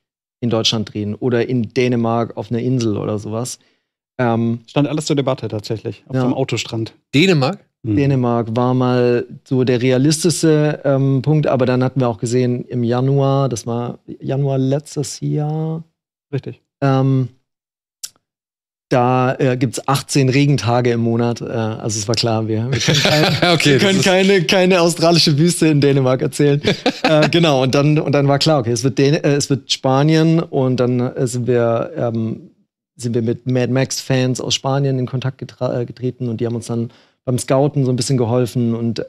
in Deutschland drehen oder in Dänemark auf einer Insel oder sowas. Ähm, Stand alles zur Debatte tatsächlich, auf ja. so einem Autostrand. Dänemark? Mhm. Dänemark war mal so der realistische ähm, Punkt, aber dann hatten wir auch gesehen im Januar, das war Januar letztes Jahr. Richtig. Ähm, da äh, gibt es 18 Regentage im Monat. Äh, also es war klar, wir, wir können, [LAUGHS] kein, okay, wir können keine, keine australische Wüste in Dänemark erzählen. [LAUGHS] äh, genau, und dann, und dann war klar, okay, es wird, Dän äh, es wird Spanien und dann äh, sind wir, ähm, sind wir mit Mad Max-Fans aus Spanien in Kontakt äh, getreten und die haben uns dann beim Scouten so ein bisschen geholfen. Und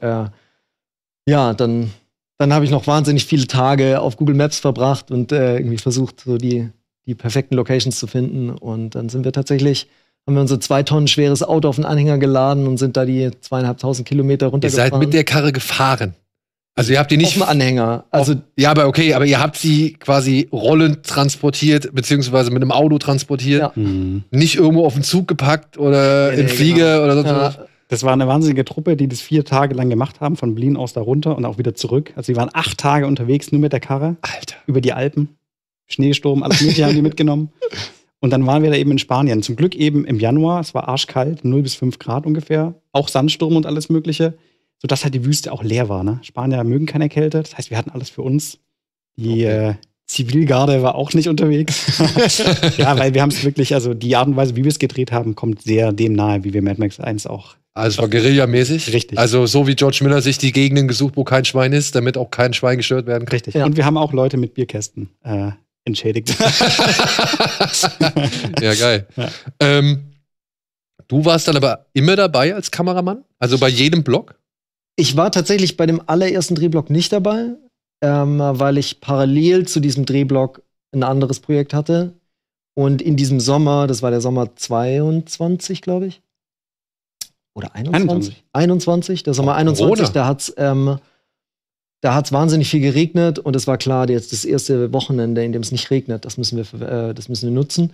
ja, dann, dann habe ich noch wahnsinnig viele Tage auf Google Maps verbracht und irgendwie versucht, so die die perfekten Locations zu finden. Und dann sind wir tatsächlich, haben wir unser zwei Tonnen schweres Auto auf den Anhänger geladen und sind da die zweieinhalbtausend Kilometer runtergefahren. Ihr seid mit der Karre gefahren. Also ihr habt die nicht. Auf dem Anhänger. Also auf, ja, aber okay, aber ihr habt sie quasi rollend transportiert, beziehungsweise mit einem Auto transportiert. Ja. Mhm. Nicht irgendwo auf den Zug gepackt oder ja, in genau. Fliege genau. oder sonst was. Das war eine wahnsinnige Truppe, die das vier Tage lang gemacht haben, von Berlin aus da runter und auch wieder zurück. Also sie waren acht Tage unterwegs, nur mit der Karre. Alter. Über die Alpen. Schneesturm, alles Mögliche haben die mitgenommen. Und dann waren wir da eben in Spanien. Zum Glück eben im Januar, es war arschkalt, 0 bis 5 Grad ungefähr, auch Sandsturm und alles Mögliche, sodass halt die Wüste auch leer war. Ne? Spanier mögen keine Kälte, das heißt, wir hatten alles für uns. Die okay. äh, Zivilgarde war auch nicht unterwegs. [LAUGHS] ja, weil wir haben es wirklich, also die Art und Weise, wie wir es gedreht haben, kommt sehr dem nahe, wie wir Mad Max 1 auch also es war guerillamäßig. Richtig. Also so wie George Miller sich die Gegenden gesucht, wo kein Schwein ist, damit auch kein Schwein gestört werden kann. Richtig. Ja. Und wir haben auch Leute mit Bierkästen äh, entschädigt. [LAUGHS] ja, geil. Ja. Ähm, du warst dann aber immer dabei als Kameramann? Also bei jedem Block? Ich war tatsächlich bei dem allerersten Drehblock nicht dabei, ähm, weil ich parallel zu diesem Drehblock ein anderes Projekt hatte. Und in diesem Sommer, das war der Sommer 22, glaube ich, oder 21? 21, 21 der Sommer oh, 21, da hat es ähm, da hat es wahnsinnig viel geregnet und es war klar, jetzt das erste Wochenende, in dem es nicht regnet, das müssen wir, äh, das müssen wir nutzen.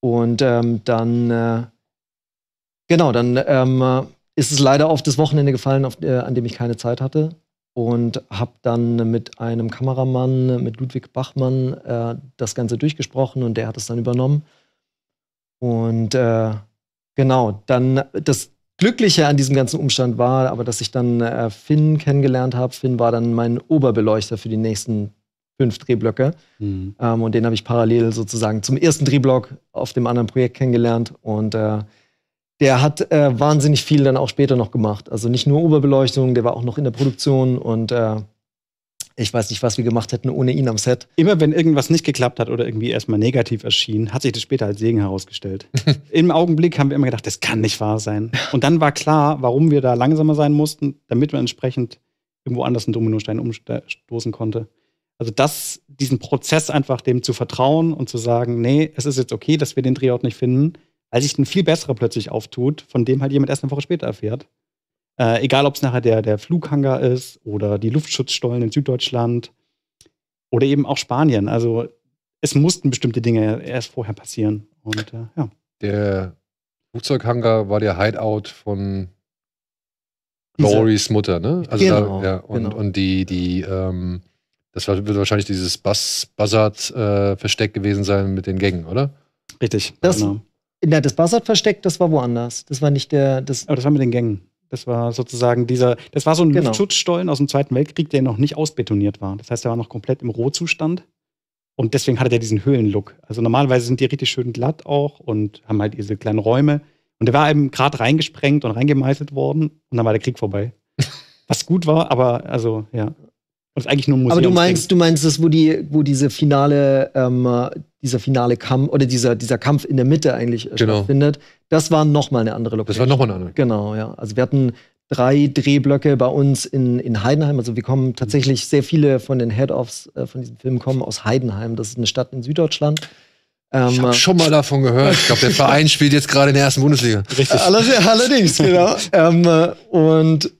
Und ähm, dann, äh, genau, dann ähm, ist es leider auf das Wochenende gefallen, auf, äh, an dem ich keine Zeit hatte. Und habe dann mit einem Kameramann, mit Ludwig Bachmann, äh, das Ganze durchgesprochen und der hat es dann übernommen. Und äh, genau, dann, das, Glückliche an diesem ganzen Umstand war, aber dass ich dann äh, Finn kennengelernt habe. Finn war dann mein Oberbeleuchter für die nächsten fünf Drehblöcke. Mhm. Ähm, und den habe ich parallel sozusagen zum ersten Drehblock auf dem anderen Projekt kennengelernt. Und äh, der hat äh, wahnsinnig viel dann auch später noch gemacht. Also nicht nur Oberbeleuchtung, der war auch noch in der Produktion und äh, ich weiß nicht, was wir gemacht hätten ohne ihn am Set. Immer wenn irgendwas nicht geklappt hat oder irgendwie erstmal negativ erschien, hat sich das später als Segen herausgestellt. [LAUGHS] Im Augenblick haben wir immer gedacht, das kann nicht wahr sein. Und dann war klar, warum wir da langsamer sein mussten, damit man entsprechend irgendwo anders einen Dominostein umstoßen konnte. Also das, diesen Prozess einfach dem zu vertrauen und zu sagen, nee, es ist jetzt okay, dass wir den Drehort nicht finden, weil sich ein viel besserer plötzlich auftut, von dem halt jemand erst eine Woche später erfährt. Äh, egal, ob es nachher der, der Flughanger ist oder die Luftschutzstollen in Süddeutschland oder eben auch Spanien. Also es mussten bestimmte Dinge erst vorher passieren. Und äh, ja. Der Flugzeughangar war der Hideout von Glorys Mutter, ne? Also genau, da, ja, und, genau. und die, die, ähm, das wird wahrscheinlich dieses Buzz, Buzzard-Versteck äh, gewesen sein mit den Gängen, oder? Richtig. Das, genau. Na, das Buzzard-Versteck, das war woanders. Das war nicht der. Das, Aber das war mit den Gängen. Das war sozusagen dieser, das war so ein genau. Luftschutzstollen aus dem Zweiten Weltkrieg, der noch nicht ausbetoniert war. Das heißt, der war noch komplett im Rohzustand. Und deswegen hatte der diesen Höhlenlook. Also normalerweise sind die richtig schön glatt auch und haben halt diese kleinen Räume. Und der war eben gerade reingesprengt und reingemeißelt worden und dann war der Krieg vorbei. [LAUGHS] Was gut war, aber also, ja. Und ist eigentlich nur ein Museum. Aber du meinst, du meinst das, wo die, wo diese finale ähm, dieser finale Kampf oder dieser, dieser Kampf in der Mitte eigentlich äh, genau. stattfindet. Das war nochmal eine andere Location. Das war nochmal eine andere. Genau, ja. Also wir hatten drei Drehblöcke bei uns in, in Heidenheim. Also wir kommen mhm. tatsächlich sehr viele von den Head-Offs äh, von diesem Film kommen aus Heidenheim. Das ist eine Stadt in Süddeutschland. Ähm, ich habe schon mal davon gehört. Ich glaube, der [LAUGHS] Verein spielt jetzt gerade in der ersten Bundesliga. Richtig. Allerdings, [LAUGHS] genau. ähm, äh, und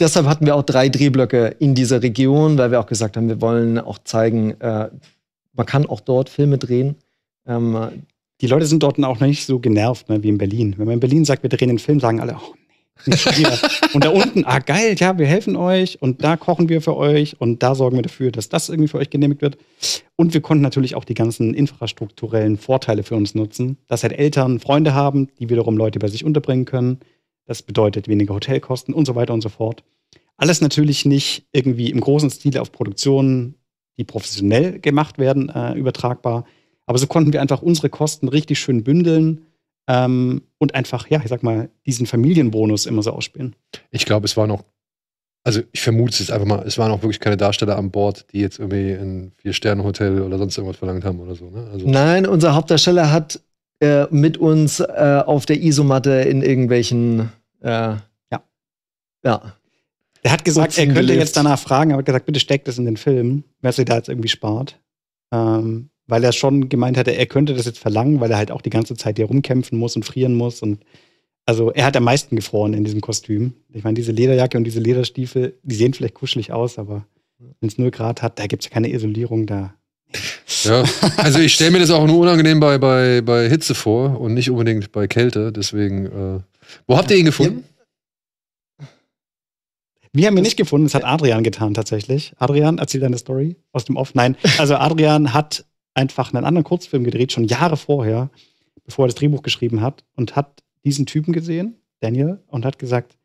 deshalb hatten wir auch drei Drehblöcke in dieser Region, weil wir auch gesagt haben, wir wollen auch zeigen, äh, man kann auch dort Filme drehen. Ähm, die Leute sind dort auch nicht so genervt ne, wie in Berlin. Wenn man in Berlin sagt, wir drehen einen Film, sagen alle, oh nee, [LAUGHS] und da unten, ah geil, ja, wir helfen euch und da kochen wir für euch und da sorgen wir dafür, dass das irgendwie für euch genehmigt wird. Und wir konnten natürlich auch die ganzen infrastrukturellen Vorteile für uns nutzen, dass halt Eltern Freunde haben, die wiederum Leute bei sich unterbringen können. Das bedeutet weniger Hotelkosten und so weiter und so fort. Alles natürlich nicht irgendwie im großen Stil auf Produktionen die professionell gemacht werden, äh, übertragbar. Aber so konnten wir einfach unsere Kosten richtig schön bündeln ähm, und einfach, ja, ich sag mal, diesen Familienbonus immer so ausspielen. Ich glaube, es waren auch, also ich vermute es jetzt einfach mal, es waren auch wirklich keine Darsteller an Bord, die jetzt irgendwie ein Vier-Sterne-Hotel oder sonst irgendwas verlangt haben oder so. Ne? Also Nein, unser Hauptdarsteller hat äh, mit uns äh, auf der Isomatte in irgendwelchen. Äh, ja. Ja. Er hat gesagt, er könnte jetzt danach fragen, aber hat gesagt, bitte steckt das in den Film, was sich da jetzt irgendwie spart. Ähm, weil er schon gemeint hatte, er könnte das jetzt verlangen, weil er halt auch die ganze Zeit hier rumkämpfen muss und frieren muss. Und also er hat am meisten gefroren in diesem Kostüm. Ich meine, diese Lederjacke und diese Lederstiefel, die sehen vielleicht kuschelig aus, aber wenn es 0 Grad hat, da gibt es ja keine Isolierung da. Ja, also ich stelle mir das auch nur unangenehm bei, bei, bei Hitze vor und nicht unbedingt bei Kälte. Deswegen, äh, wo habt ihr ihn gefunden? Ja. Wir haben ihn nicht gefunden, das hat Adrian getan tatsächlich. Adrian, erzähl deine Story aus dem Off. Nein, also Adrian hat einfach einen anderen Kurzfilm gedreht, schon Jahre vorher, bevor er das Drehbuch geschrieben hat, und hat diesen Typen gesehen, Daniel, und hat gesagt,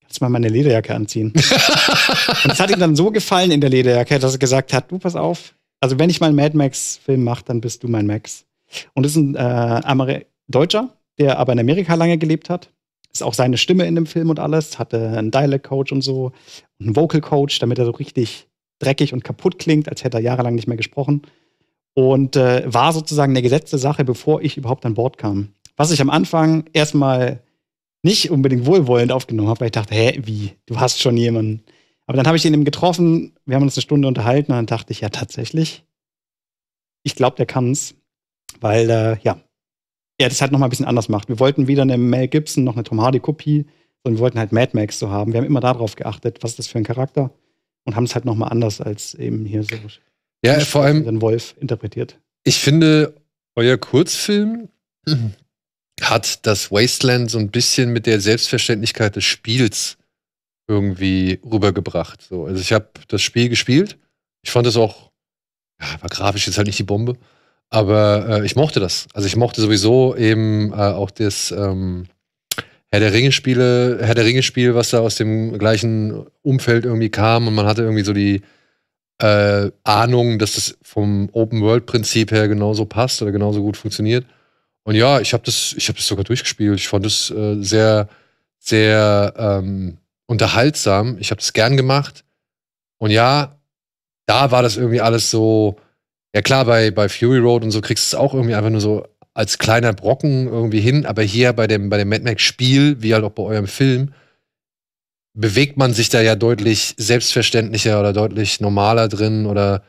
kannst du mal meine Lederjacke anziehen? [LAUGHS] und es hat ihm dann so gefallen in der Lederjacke, dass er gesagt hat, du pass auf, also wenn ich mal einen Mad Max-Film mache, dann bist du mein Max. Und das ist ein äh, Deutscher, der aber in Amerika lange gelebt hat ist auch seine Stimme in dem Film und alles. Hatte einen Dialect-Coach und so. einen Vocal-Coach, damit er so richtig dreckig und kaputt klingt, als hätte er jahrelang nicht mehr gesprochen. Und äh, war sozusagen eine gesetzte Sache, bevor ich überhaupt an Bord kam. Was ich am Anfang erstmal nicht unbedingt wohlwollend aufgenommen habe, weil ich dachte, hä, wie? Du hast schon jemanden. Aber dann habe ich ihn eben getroffen, wir haben uns eine Stunde unterhalten und dann dachte ich, ja, tatsächlich, ich glaube, der kann es. Weil, äh, ja, ja, das halt nochmal ein bisschen anders macht. Wir wollten weder eine Mel Gibson noch eine Tom Hardy-Kopie, sondern wir wollten halt Mad Max so haben. Wir haben immer darauf geachtet, was ist das für ein Charakter und haben es halt nochmal anders als eben hier so. Ja, vor allem. Den Wolf interpretiert. Ich finde, euer Kurzfilm hat das Wasteland so ein bisschen mit der Selbstverständlichkeit des Spiels irgendwie rübergebracht. So, also ich habe das Spiel gespielt. Ich fand es auch, ja, war grafisch jetzt halt nicht die Bombe. Aber äh, ich mochte das. Also ich mochte sowieso eben äh, auch das ähm, Herr der Ringe-Spiele, Herr der Ringe-Spiel, was da aus dem gleichen Umfeld irgendwie kam und man hatte irgendwie so die äh, Ahnung, dass das vom Open-World-Prinzip her genauso passt oder genauso gut funktioniert. Und ja, ich habe das, ich habe das sogar durchgespielt. Ich fand es äh, sehr, sehr ähm, unterhaltsam. Ich habe es gern gemacht. Und ja, da war das irgendwie alles so ja klar, bei, bei Fury Road und so kriegst du es auch irgendwie einfach nur so als kleiner Brocken irgendwie hin, aber hier bei dem, bei dem Mad Max-Spiel, wie halt auch bei eurem Film, bewegt man sich da ja deutlich selbstverständlicher oder deutlich normaler drin oder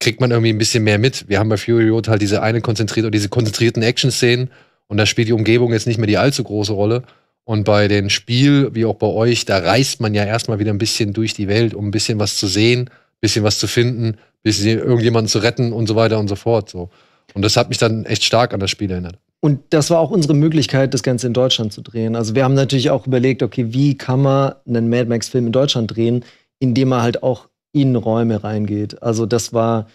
kriegt man irgendwie ein bisschen mehr mit. Wir haben bei Fury Road halt diese eine konzentrierte oder diese konzentrierten Action-Szenen und da spielt die Umgebung jetzt nicht mehr die allzu große Rolle. Und bei dem Spiel, wie auch bei euch, da reist man ja erstmal wieder ein bisschen durch die Welt, um ein bisschen was zu sehen, ein bisschen was zu finden, bis sie irgendjemanden zu retten und so weiter und so fort. So. Und das hat mich dann echt stark an das Spiel erinnert. Und das war auch unsere Möglichkeit, das Ganze in Deutschland zu drehen. Also wir haben natürlich auch überlegt, okay, wie kann man einen Mad Max-Film in Deutschland drehen, indem er halt auch in Räume reingeht. Also das war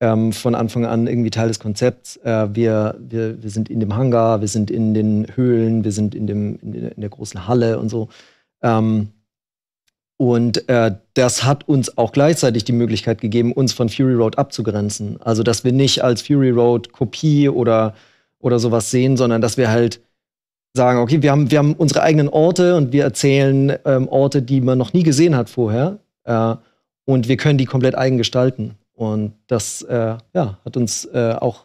ähm, von Anfang an irgendwie Teil des Konzepts. Äh, wir, wir, wir sind in dem Hangar, wir sind in den Höhlen, wir sind in, dem, in, der großen Halle und so. Ähm, und äh, das hat uns auch gleichzeitig die Möglichkeit gegeben, uns von Fury Road abzugrenzen. Also, dass wir nicht als Fury Road Kopie oder, oder sowas sehen, sondern dass wir halt sagen, okay, wir haben, wir haben unsere eigenen Orte und wir erzählen ähm, Orte, die man noch nie gesehen hat vorher. Äh, und wir können die komplett eigen gestalten. Und das äh, ja, hat uns äh, auch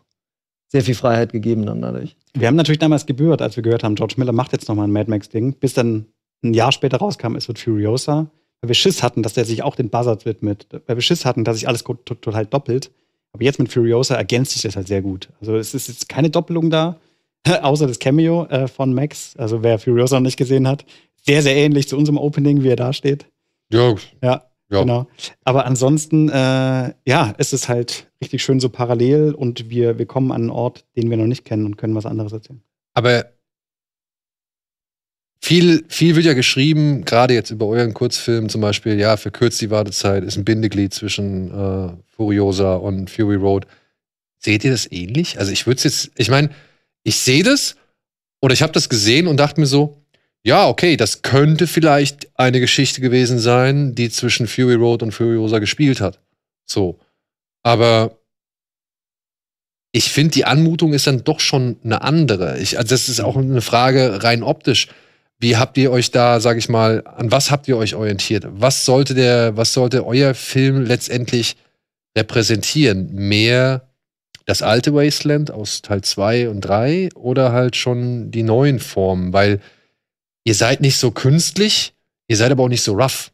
sehr viel Freiheit gegeben dann dadurch. Wir haben natürlich damals gebührt, als wir gehört haben, George Miller macht jetzt nochmal ein Mad Max-Ding, bis dann ein Jahr später rauskam, es wird Furiosa weil wir Schiss hatten, dass der sich auch den Buzzard widmet, weil wir Schiss hatten, dass sich alles total halt doppelt. Aber jetzt mit Furiosa ergänzt sich das halt sehr gut. Also es ist jetzt keine Doppelung da, [LAUGHS] außer das Cameo äh, von Max. Also wer Furiosa noch nicht gesehen hat, sehr, sehr ähnlich zu unserem Opening, wie er da steht. Ja. Ja. Ja. Genau. Aber ansonsten, äh, ja, es ist halt richtig schön so parallel und wir, wir kommen an einen Ort, den wir noch nicht kennen und können was anderes erzählen. Aber viel, viel wird ja geschrieben, gerade jetzt über euren Kurzfilm zum Beispiel, ja, verkürzt die Wartezeit, ist ein Bindeglied zwischen äh, Furiosa und Fury Road. Seht ihr das ähnlich? Also ich würde jetzt, ich meine, ich sehe das oder ich habe das gesehen und dachte mir so, ja, okay, das könnte vielleicht eine Geschichte gewesen sein, die zwischen Fury Road und Furiosa gespielt hat. So. Aber ich finde, die Anmutung ist dann doch schon eine andere. Ich, also das ist auch eine Frage rein optisch. Wie habt ihr euch da, sag ich mal, an was habt ihr euch orientiert? Was sollte der, was sollte euer Film letztendlich repräsentieren? Mehr das alte Wasteland aus Teil 2 und 3 oder halt schon die neuen Formen, weil ihr seid nicht so künstlich, ihr seid aber auch nicht so rough,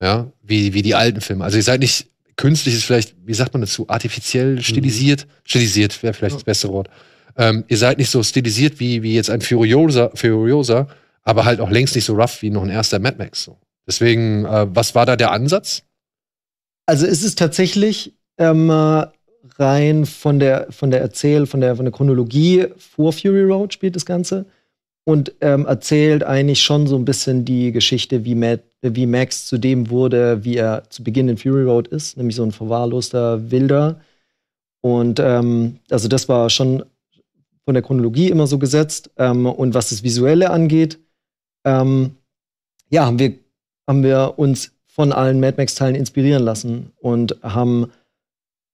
ja, wie, wie die alten Filme. Also ihr seid nicht künstlich ist vielleicht, wie sagt man dazu, artifiziell mhm. stilisiert, mhm. stilisiert wäre vielleicht ja. das beste Wort. Ähm, ihr seid nicht so stilisiert wie, wie jetzt ein Furiosa, Furiosa aber halt auch längst nicht so rough wie noch ein erster Mad Max. So. Deswegen, äh, was war da der Ansatz? Also ist es tatsächlich ähm, äh, rein von der, von der Erzähl, von der, von der Chronologie vor Fury Road spielt das Ganze und ähm, erzählt eigentlich schon so ein bisschen die Geschichte, wie, Matt, wie Max zu dem wurde, wie er zu Beginn in Fury Road ist, nämlich so ein verwahrloster Wilder. Und ähm, also das war schon von der Chronologie immer so gesetzt. Ähm, und was das Visuelle angeht, ähm, ja, haben wir, haben wir uns von allen Mad Max-Teilen inspirieren lassen und haben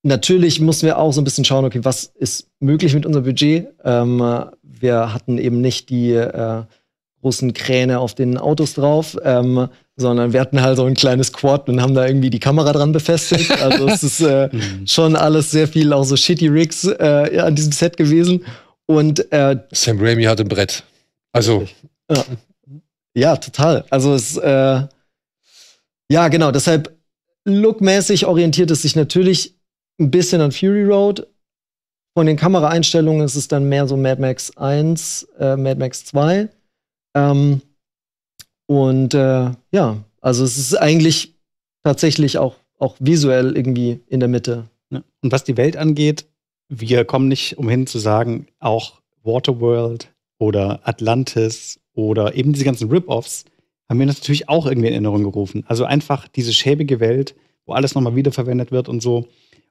natürlich mussten wir auch so ein bisschen schauen, okay, was ist möglich mit unserem Budget? Ähm, wir hatten eben nicht die äh, großen Kräne auf den Autos drauf, ähm, sondern wir hatten halt so ein kleines Quad und haben da irgendwie die Kamera dran befestigt. Also es ist äh, [LAUGHS] mhm. schon alles sehr viel auch so shitty Rigs äh, an diesem Set gewesen. Und äh, Sam Raimi hat ein Brett. Also ja. Ja, total. Also es, äh, ja, genau, deshalb lookmäßig orientiert es sich natürlich ein bisschen an Fury Road. Von den Kameraeinstellungen ist es dann mehr so Mad Max 1, äh, Mad Max 2. Ähm, und äh, ja, also es ist eigentlich tatsächlich auch, auch visuell irgendwie in der Mitte. Ja. Und was die Welt angeht, wir kommen nicht umhin zu sagen, auch Waterworld oder Atlantis oder eben diese ganzen Rip-Offs haben mir natürlich auch irgendwie in Erinnerung gerufen. Also einfach diese schäbige Welt, wo alles nochmal wiederverwendet wird und so.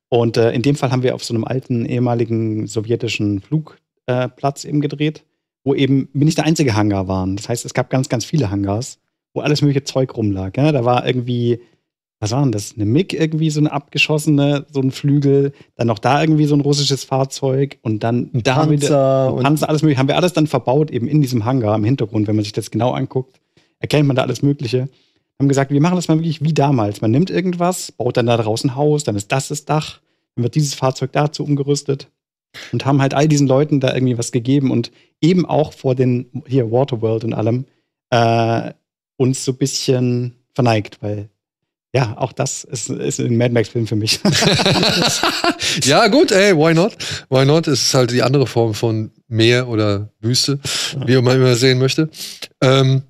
Und äh, in dem Fall haben wir auf so einem alten ehemaligen sowjetischen Flugplatz äh, eben gedreht, wo eben wir nicht der einzige Hangar waren. Das heißt, es gab ganz, ganz viele Hangars, wo alles mögliche Zeug rumlag. Ja? Da war irgendwie was war denn das? Eine MIG irgendwie, so eine abgeschossene, so ein Flügel, dann noch da irgendwie so ein russisches Fahrzeug und dann ein da Panzer wieder, Panzer, alles mögliche. Haben wir alles dann verbaut, eben in diesem Hangar im Hintergrund, wenn man sich das genau anguckt, erkennt man da alles Mögliche. Haben gesagt, wir machen das mal wirklich wie damals. Man nimmt irgendwas, baut dann da draußen ein Haus, dann ist das das Dach, dann wird dieses Fahrzeug dazu umgerüstet und haben halt all diesen Leuten da irgendwie was gegeben und eben auch vor den hier Waterworld und allem äh, uns so ein bisschen verneigt, weil ja, auch das ist, ist ein Mad Max-Film für mich. [LAUGHS] ja, gut, ey, why not? Why not? Es ist halt die andere Form von Meer oder Wüste, wie man immer sehen möchte. Ähm,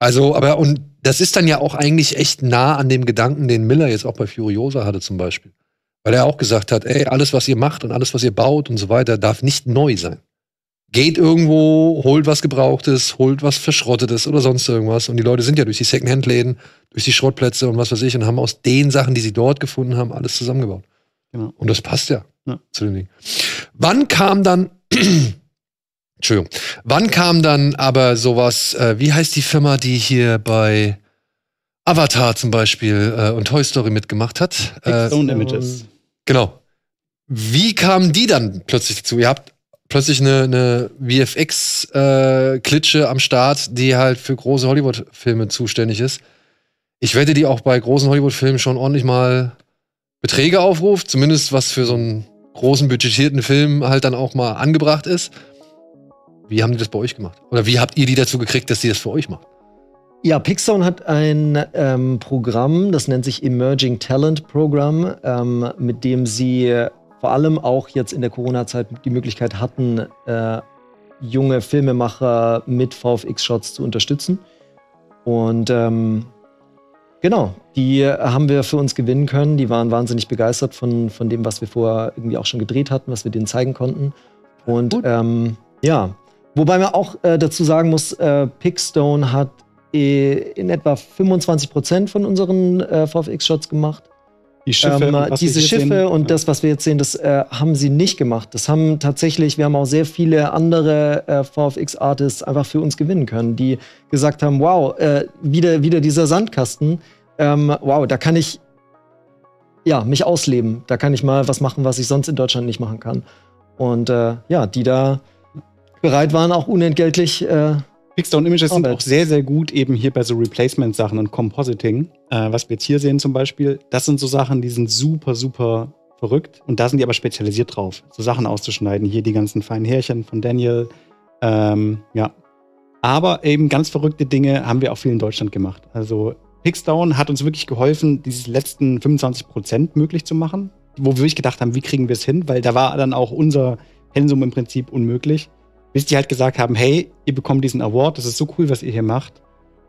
also, aber, und das ist dann ja auch eigentlich echt nah an dem Gedanken, den Miller jetzt auch bei Furiosa hatte zum Beispiel. Weil er auch gesagt hat, ey, alles, was ihr macht und alles, was ihr baut und so weiter, darf nicht neu sein geht irgendwo, holt was Gebrauchtes, holt was Verschrottetes oder sonst irgendwas. Und die Leute sind ja durch die Secondhand-Läden, durch die Schrottplätze und was weiß ich und haben aus den Sachen, die sie dort gefunden haben, alles zusammengebaut. Genau. Und das passt ja, ja. zu dem Ding. Wann kam dann, [CLEARS THROAT] Entschuldigung, wann kam dann aber sowas, äh, wie heißt die Firma, die hier bei Avatar zum Beispiel äh, und Toy Story mitgemacht hat? Äh, Images. Genau. Wie kamen die dann plötzlich dazu? Ihr habt plötzlich eine, eine VFX-Klitsche äh, am Start, die halt für große Hollywood-Filme zuständig ist. Ich wette, die auch bei großen Hollywood-Filmen schon ordentlich mal Beträge aufruft, zumindest was für so einen großen budgetierten Film halt dann auch mal angebracht ist. Wie haben die das bei euch gemacht? Oder wie habt ihr die dazu gekriegt, dass die das für euch machen? Ja, Pixar hat ein ähm, Programm, das nennt sich Emerging Talent Program, ähm, mit dem sie vor allem auch jetzt in der Corona-Zeit die Möglichkeit hatten, äh, junge Filmemacher mit VFX-Shots zu unterstützen. Und ähm, genau, die haben wir für uns gewinnen können. Die waren wahnsinnig begeistert von, von dem, was wir vorher irgendwie auch schon gedreht hatten, was wir denen zeigen konnten. Und ähm, ja, wobei man auch äh, dazu sagen muss, äh, Pickstone hat äh, in etwa 25 Prozent von unseren äh, VFX-Shots gemacht. Die Schiffe ähm, diese Schiffe sehen, und das, was wir jetzt sehen, das äh, haben sie nicht gemacht. Das haben tatsächlich, wir haben auch sehr viele andere äh, VFX-Artists einfach für uns gewinnen können, die gesagt haben, wow, äh, wieder, wieder dieser Sandkasten, ähm, wow, da kann ich ja, mich ausleben, da kann ich mal was machen, was ich sonst in Deutschland nicht machen kann. Und äh, ja, die da bereit waren, auch unentgeltlich äh, Pixdown Images sind auch sehr, sehr gut eben hier bei so Replacement-Sachen und Compositing. Äh, was wir jetzt hier sehen zum Beispiel, das sind so Sachen, die sind super, super verrückt. Und da sind die aber spezialisiert drauf, so Sachen auszuschneiden. Hier die ganzen feinen Härchen von Daniel. Ähm, ja. Aber eben ganz verrückte Dinge haben wir auch viel in Deutschland gemacht. Also Pixdown hat uns wirklich geholfen, diese letzten 25 Prozent möglich zu machen, wo wir wirklich gedacht haben, wie kriegen wir es hin, weil da war dann auch unser Pensum im Prinzip unmöglich bis die halt gesagt haben, hey, ihr bekommt diesen Award, das ist so cool, was ihr hier macht.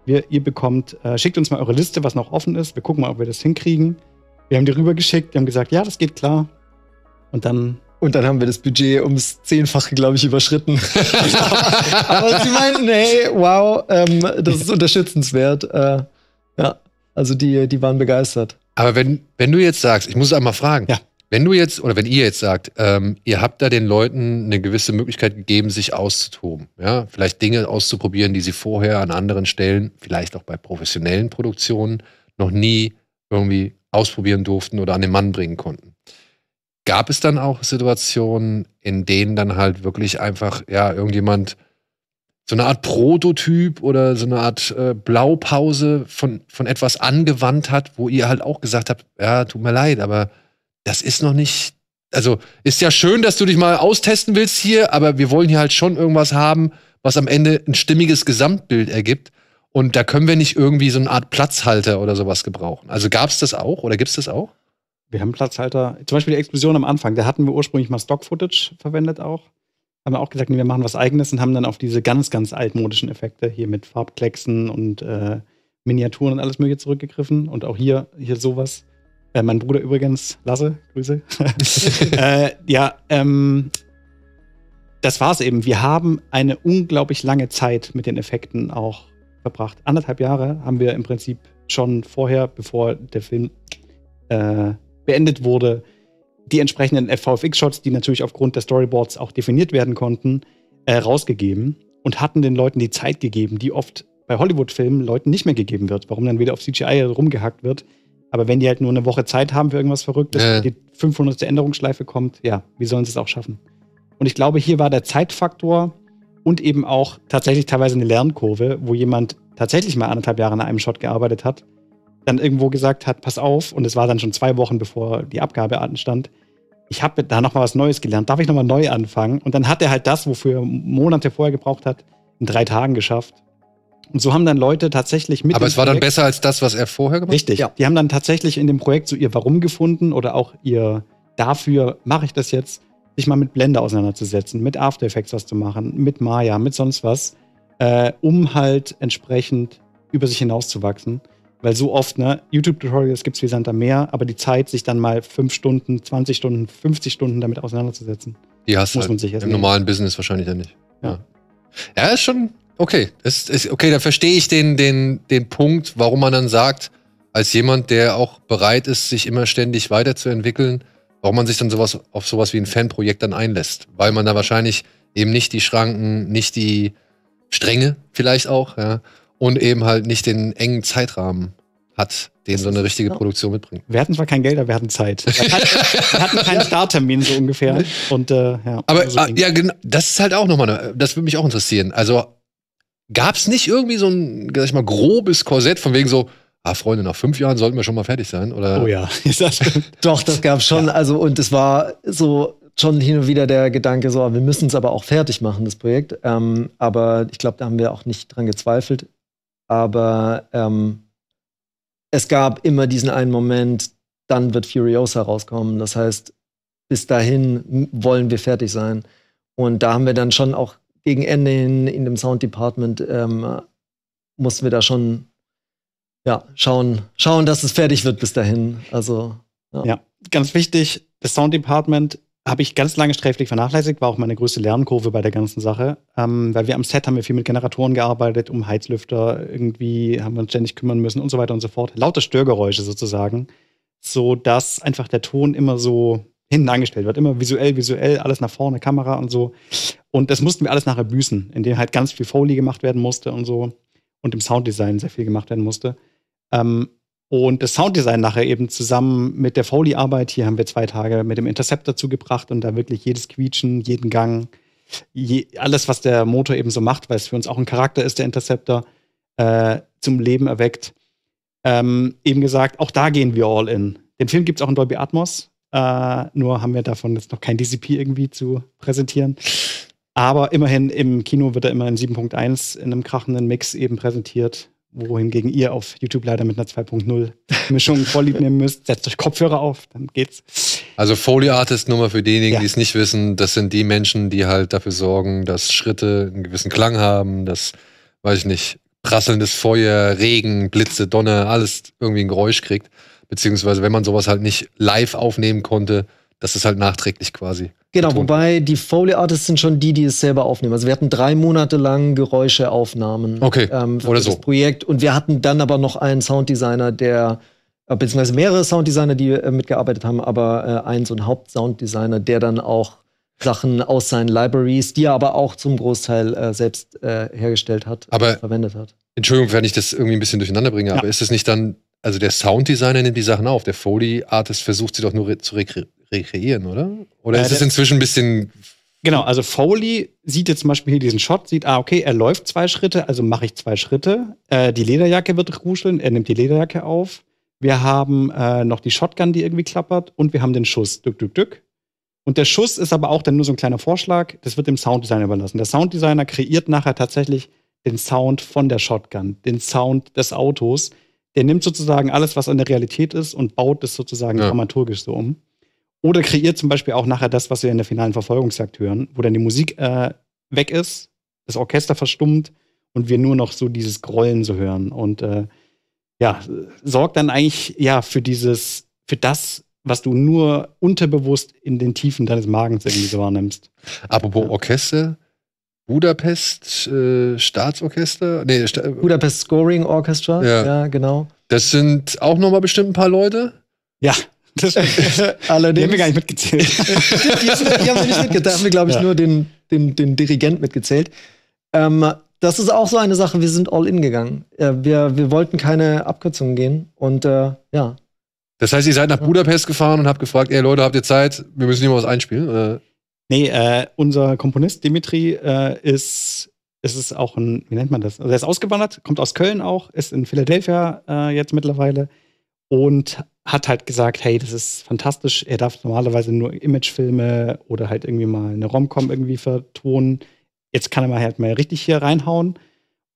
Wir, ihr bekommt, äh, schickt uns mal eure Liste, was noch offen ist. Wir gucken mal, ob wir das hinkriegen. Wir haben die rübergeschickt, wir haben gesagt, ja, das geht klar. Und dann. Und dann haben wir das Budget ums Zehnfache, glaube ich, überschritten. [LAUGHS] Aber sie meinten, hey, wow, ähm, das ist unterstützenswert. Äh, ja, also die, die waren begeistert. Aber wenn, wenn du jetzt sagst, ich muss es einmal fragen, ja. Wenn du jetzt oder wenn ihr jetzt sagt, ähm, ihr habt da den Leuten eine gewisse Möglichkeit gegeben, sich auszutoben, ja, vielleicht Dinge auszuprobieren, die sie vorher an anderen Stellen, vielleicht auch bei professionellen Produktionen, noch nie irgendwie ausprobieren durften oder an den Mann bringen konnten. Gab es dann auch Situationen, in denen dann halt wirklich einfach, ja, irgendjemand so eine Art Prototyp oder so eine Art äh, Blaupause von, von etwas angewandt hat, wo ihr halt auch gesagt habt, ja, tut mir leid, aber das ist noch nicht. Also ist ja schön, dass du dich mal austesten willst hier, aber wir wollen hier halt schon irgendwas haben, was am Ende ein stimmiges Gesamtbild ergibt. Und da können wir nicht irgendwie so eine Art Platzhalter oder sowas gebrauchen. Also gab es das auch oder gibt es das auch? Wir haben Platzhalter. Zum Beispiel die Explosion am Anfang, da hatten wir ursprünglich mal Stock-Footage verwendet auch. Haben wir auch gesagt, nee, wir machen was Eigenes und haben dann auf diese ganz, ganz altmodischen Effekte hier mit Farbklecksen und äh, Miniaturen und alles Mögliche zurückgegriffen. Und auch hier, hier sowas. Äh, mein Bruder übrigens, Lasse, Grüße. [LAUGHS] äh, ja, ähm, das war's eben. Wir haben eine unglaublich lange Zeit mit den Effekten auch verbracht. Anderthalb Jahre haben wir im Prinzip schon vorher, bevor der Film äh, beendet wurde, die entsprechenden FVFX-Shots, die natürlich aufgrund der Storyboards auch definiert werden konnten, äh, rausgegeben und hatten den Leuten die Zeit gegeben, die oft bei Hollywood-Filmen Leuten nicht mehr gegeben wird, warum dann wieder auf CGI rumgehackt wird. Aber wenn die halt nur eine Woche Zeit haben für irgendwas Verrücktes, äh. die 500. Änderungsschleife kommt, ja, wie sollen sie es auch schaffen? Und ich glaube, hier war der Zeitfaktor und eben auch tatsächlich teilweise eine Lernkurve, wo jemand tatsächlich mal anderthalb Jahre an einem Shot gearbeitet hat, dann irgendwo gesagt hat, pass auf, und es war dann schon zwei Wochen, bevor die Abgabe anstand, ich habe da nochmal was Neues gelernt, darf ich nochmal neu anfangen? Und dann hat er halt das, wofür er Monate vorher gebraucht hat, in drei Tagen geschafft. Und so haben dann Leute tatsächlich mit. Aber es war Projekt dann besser als das, was er vorher gemacht hat? Richtig. Ja. Die haben dann tatsächlich in dem Projekt so ihr Warum gefunden oder auch ihr dafür mache ich das jetzt, sich mal mit Blender auseinanderzusetzen, mit After Effects was zu machen, mit Maya, mit sonst was, äh, um halt entsprechend über sich hinauszuwachsen. Weil so oft, ne, YouTube-Tutorials gibt es wie Santa mehr, aber die Zeit, sich dann mal fünf Stunden, 20 Stunden, 50 Stunden damit auseinanderzusetzen, die hast muss halt man sich erst im nehmen. normalen Business wahrscheinlich dann nicht. Ja. ja. ja, ist schon Okay, ist, ist, okay, dann verstehe ich den, den, den Punkt, warum man dann sagt, als jemand, der auch bereit ist, sich immer ständig weiterzuentwickeln, warum man sich dann sowas auf sowas wie ein Fanprojekt dann einlässt. Weil man da wahrscheinlich eben nicht die Schranken, nicht die Stränge vielleicht auch, ja, und eben halt nicht den engen Zeitrahmen hat, den so eine richtige Produktion mitbringt. Wir hatten zwar kein Geld, aber wir hatten Zeit. Wir hatten, wir hatten keinen [LAUGHS] Starttermin so ungefähr. Und, äh, ja, aber so ah, ja, genau, das ist halt auch nochmal, das würde mich auch interessieren. Also Gab es nicht irgendwie so ein, sag ich mal, grobes Korsett von wegen so, ah, Freunde, nach fünf Jahren sollten wir schon mal fertig sein, oder? Oh ja. [LAUGHS] Doch, das gab schon. Ja. Also, und es war so schon hin und wieder der Gedanke, so, ah, wir müssen es aber auch fertig machen, das Projekt. Ähm, aber ich glaube, da haben wir auch nicht dran gezweifelt. Aber ähm, es gab immer diesen einen Moment, dann wird Furiosa rauskommen. Das heißt, bis dahin wollen wir fertig sein. Und da haben wir dann schon auch gegen Ende hin in dem Sound Department ähm, mussten wir da schon ja, schauen, schauen, dass es fertig wird bis dahin. Also ja, ja ganz wichtig, das Sound Department habe ich ganz lange sträflich vernachlässigt, war auch meine größte Lernkurve bei der ganzen Sache. Ähm, weil wir am Set haben wir viel mit Generatoren gearbeitet, um Heizlüfter, irgendwie haben wir uns ständig kümmern müssen und so weiter und so fort. Laute Störgeräusche sozusagen, so dass einfach der Ton immer so hinten angestellt wird, immer visuell, visuell, alles nach vorne, Kamera und so. Und das mussten wir alles nachher büßen, indem halt ganz viel Foley gemacht werden musste und so. Und im Sounddesign sehr viel gemacht werden musste. Ähm, und das Sounddesign nachher eben zusammen mit der Foley-Arbeit, hier haben wir zwei Tage mit dem Interceptor zugebracht und da wirklich jedes Quietschen, jeden Gang, je, alles, was der Motor eben so macht, weil es für uns auch ein Charakter ist, der Interceptor, äh, zum Leben erweckt. Ähm, eben gesagt, auch da gehen wir all in. Den Film gibt es auch in Dolby Atmos, äh, nur haben wir davon jetzt noch kein DCP irgendwie zu präsentieren. Aber immerhin im Kino wird er immer in 7.1 in einem krachenden Mix eben präsentiert, wohingegen ihr auf YouTube leider mit einer 2.0 Mischung [LAUGHS] vorlieb nehmen müsst. Setzt euch Kopfhörer auf, dann geht's. Also Folio Artist nur mal für diejenigen, ja. die es nicht wissen, das sind die Menschen, die halt dafür sorgen, dass Schritte einen gewissen Klang haben, dass, weiß ich nicht, prasselndes Feuer, Regen, Blitze, Donner, alles irgendwie ein Geräusch kriegt. Beziehungsweise, wenn man sowas halt nicht live aufnehmen konnte, das ist halt nachträglich quasi. Genau, getrunken. wobei die Foley Artists sind schon die, die es selber aufnehmen. Also wir hatten drei Monate lang Geräuscheaufnahmen okay. ähm, für Oder das so. Projekt und wir hatten dann aber noch einen Sounddesigner, der äh, beziehungsweise mehrere Sounddesigner, die äh, mitgearbeitet haben, aber äh, ein so ein Hauptsounddesigner, der dann auch Sachen aus seinen Libraries, die er aber auch zum Großteil äh, selbst äh, hergestellt hat, aber, verwendet hat. Entschuldigung, wenn ich das irgendwie ein bisschen durcheinander bringe, ja. aber ist es nicht dann also der Sounddesigner nimmt die Sachen auf, der Foley-Artist versucht sie doch nur re zu rekreieren, oder? Oder ja, ist es inzwischen ein bisschen. Genau, also Foley sieht jetzt zum Beispiel hier diesen Shot, sieht, ah, okay, er läuft zwei Schritte, also mache ich zwei Schritte. Äh, die Lederjacke wird ruscheln, er nimmt die Lederjacke auf. Wir haben äh, noch die Shotgun, die irgendwie klappert und wir haben den Schuss. Dück, dück, dück. Und der Schuss ist aber auch dann nur so ein kleiner Vorschlag. Das wird dem Sounddesigner überlassen. Der Sounddesigner kreiert nachher tatsächlich den Sound von der Shotgun, den Sound des Autos der nimmt sozusagen alles, was an der Realität ist und baut es sozusagen ja. dramaturgisch so um. Oder kreiert zum Beispiel auch nachher das, was wir in der finalen Verfolgungsjagd hören, wo dann die Musik äh, weg ist, das Orchester verstummt und wir nur noch so dieses Grollen so hören. Und äh, ja, sorgt dann eigentlich ja für dieses, für das, was du nur unterbewusst in den Tiefen deines Magens irgendwie so wahrnimmst. Apropos ja. Orchester, Budapest äh, Staatsorchester? Nee, Sta äh, Budapest Scoring Orchestra, ja, ja genau. Das sind auch nochmal bestimmt ein paar Leute. Ja, das [LAUGHS] Allerdings. Die haben wir gar nicht mitgezählt. die, [LAUGHS] die, die, haben wir nicht mitgezählt. Da haben wir, glaube ich, ja. nur den, den, den Dirigent mitgezählt. Ähm, das ist auch so eine Sache, wir sind all in gegangen. Äh, wir, wir wollten keine Abkürzungen gehen und äh, ja. Das heißt, ihr seid nach Budapest gefahren und habt gefragt, ey Leute, habt ihr Zeit? Wir müssen hier mal was einspielen. Äh, Nee, äh, unser Komponist Dimitri äh, ist, ist es auch ein, wie nennt man das? Also er ist ausgewandert, kommt aus Köln auch, ist in Philadelphia äh, jetzt mittlerweile und hat halt gesagt, hey, das ist fantastisch. Er darf normalerweise nur Imagefilme oder halt irgendwie mal eine Romcom irgendwie vertonen. Jetzt kann er mal halt mal richtig hier reinhauen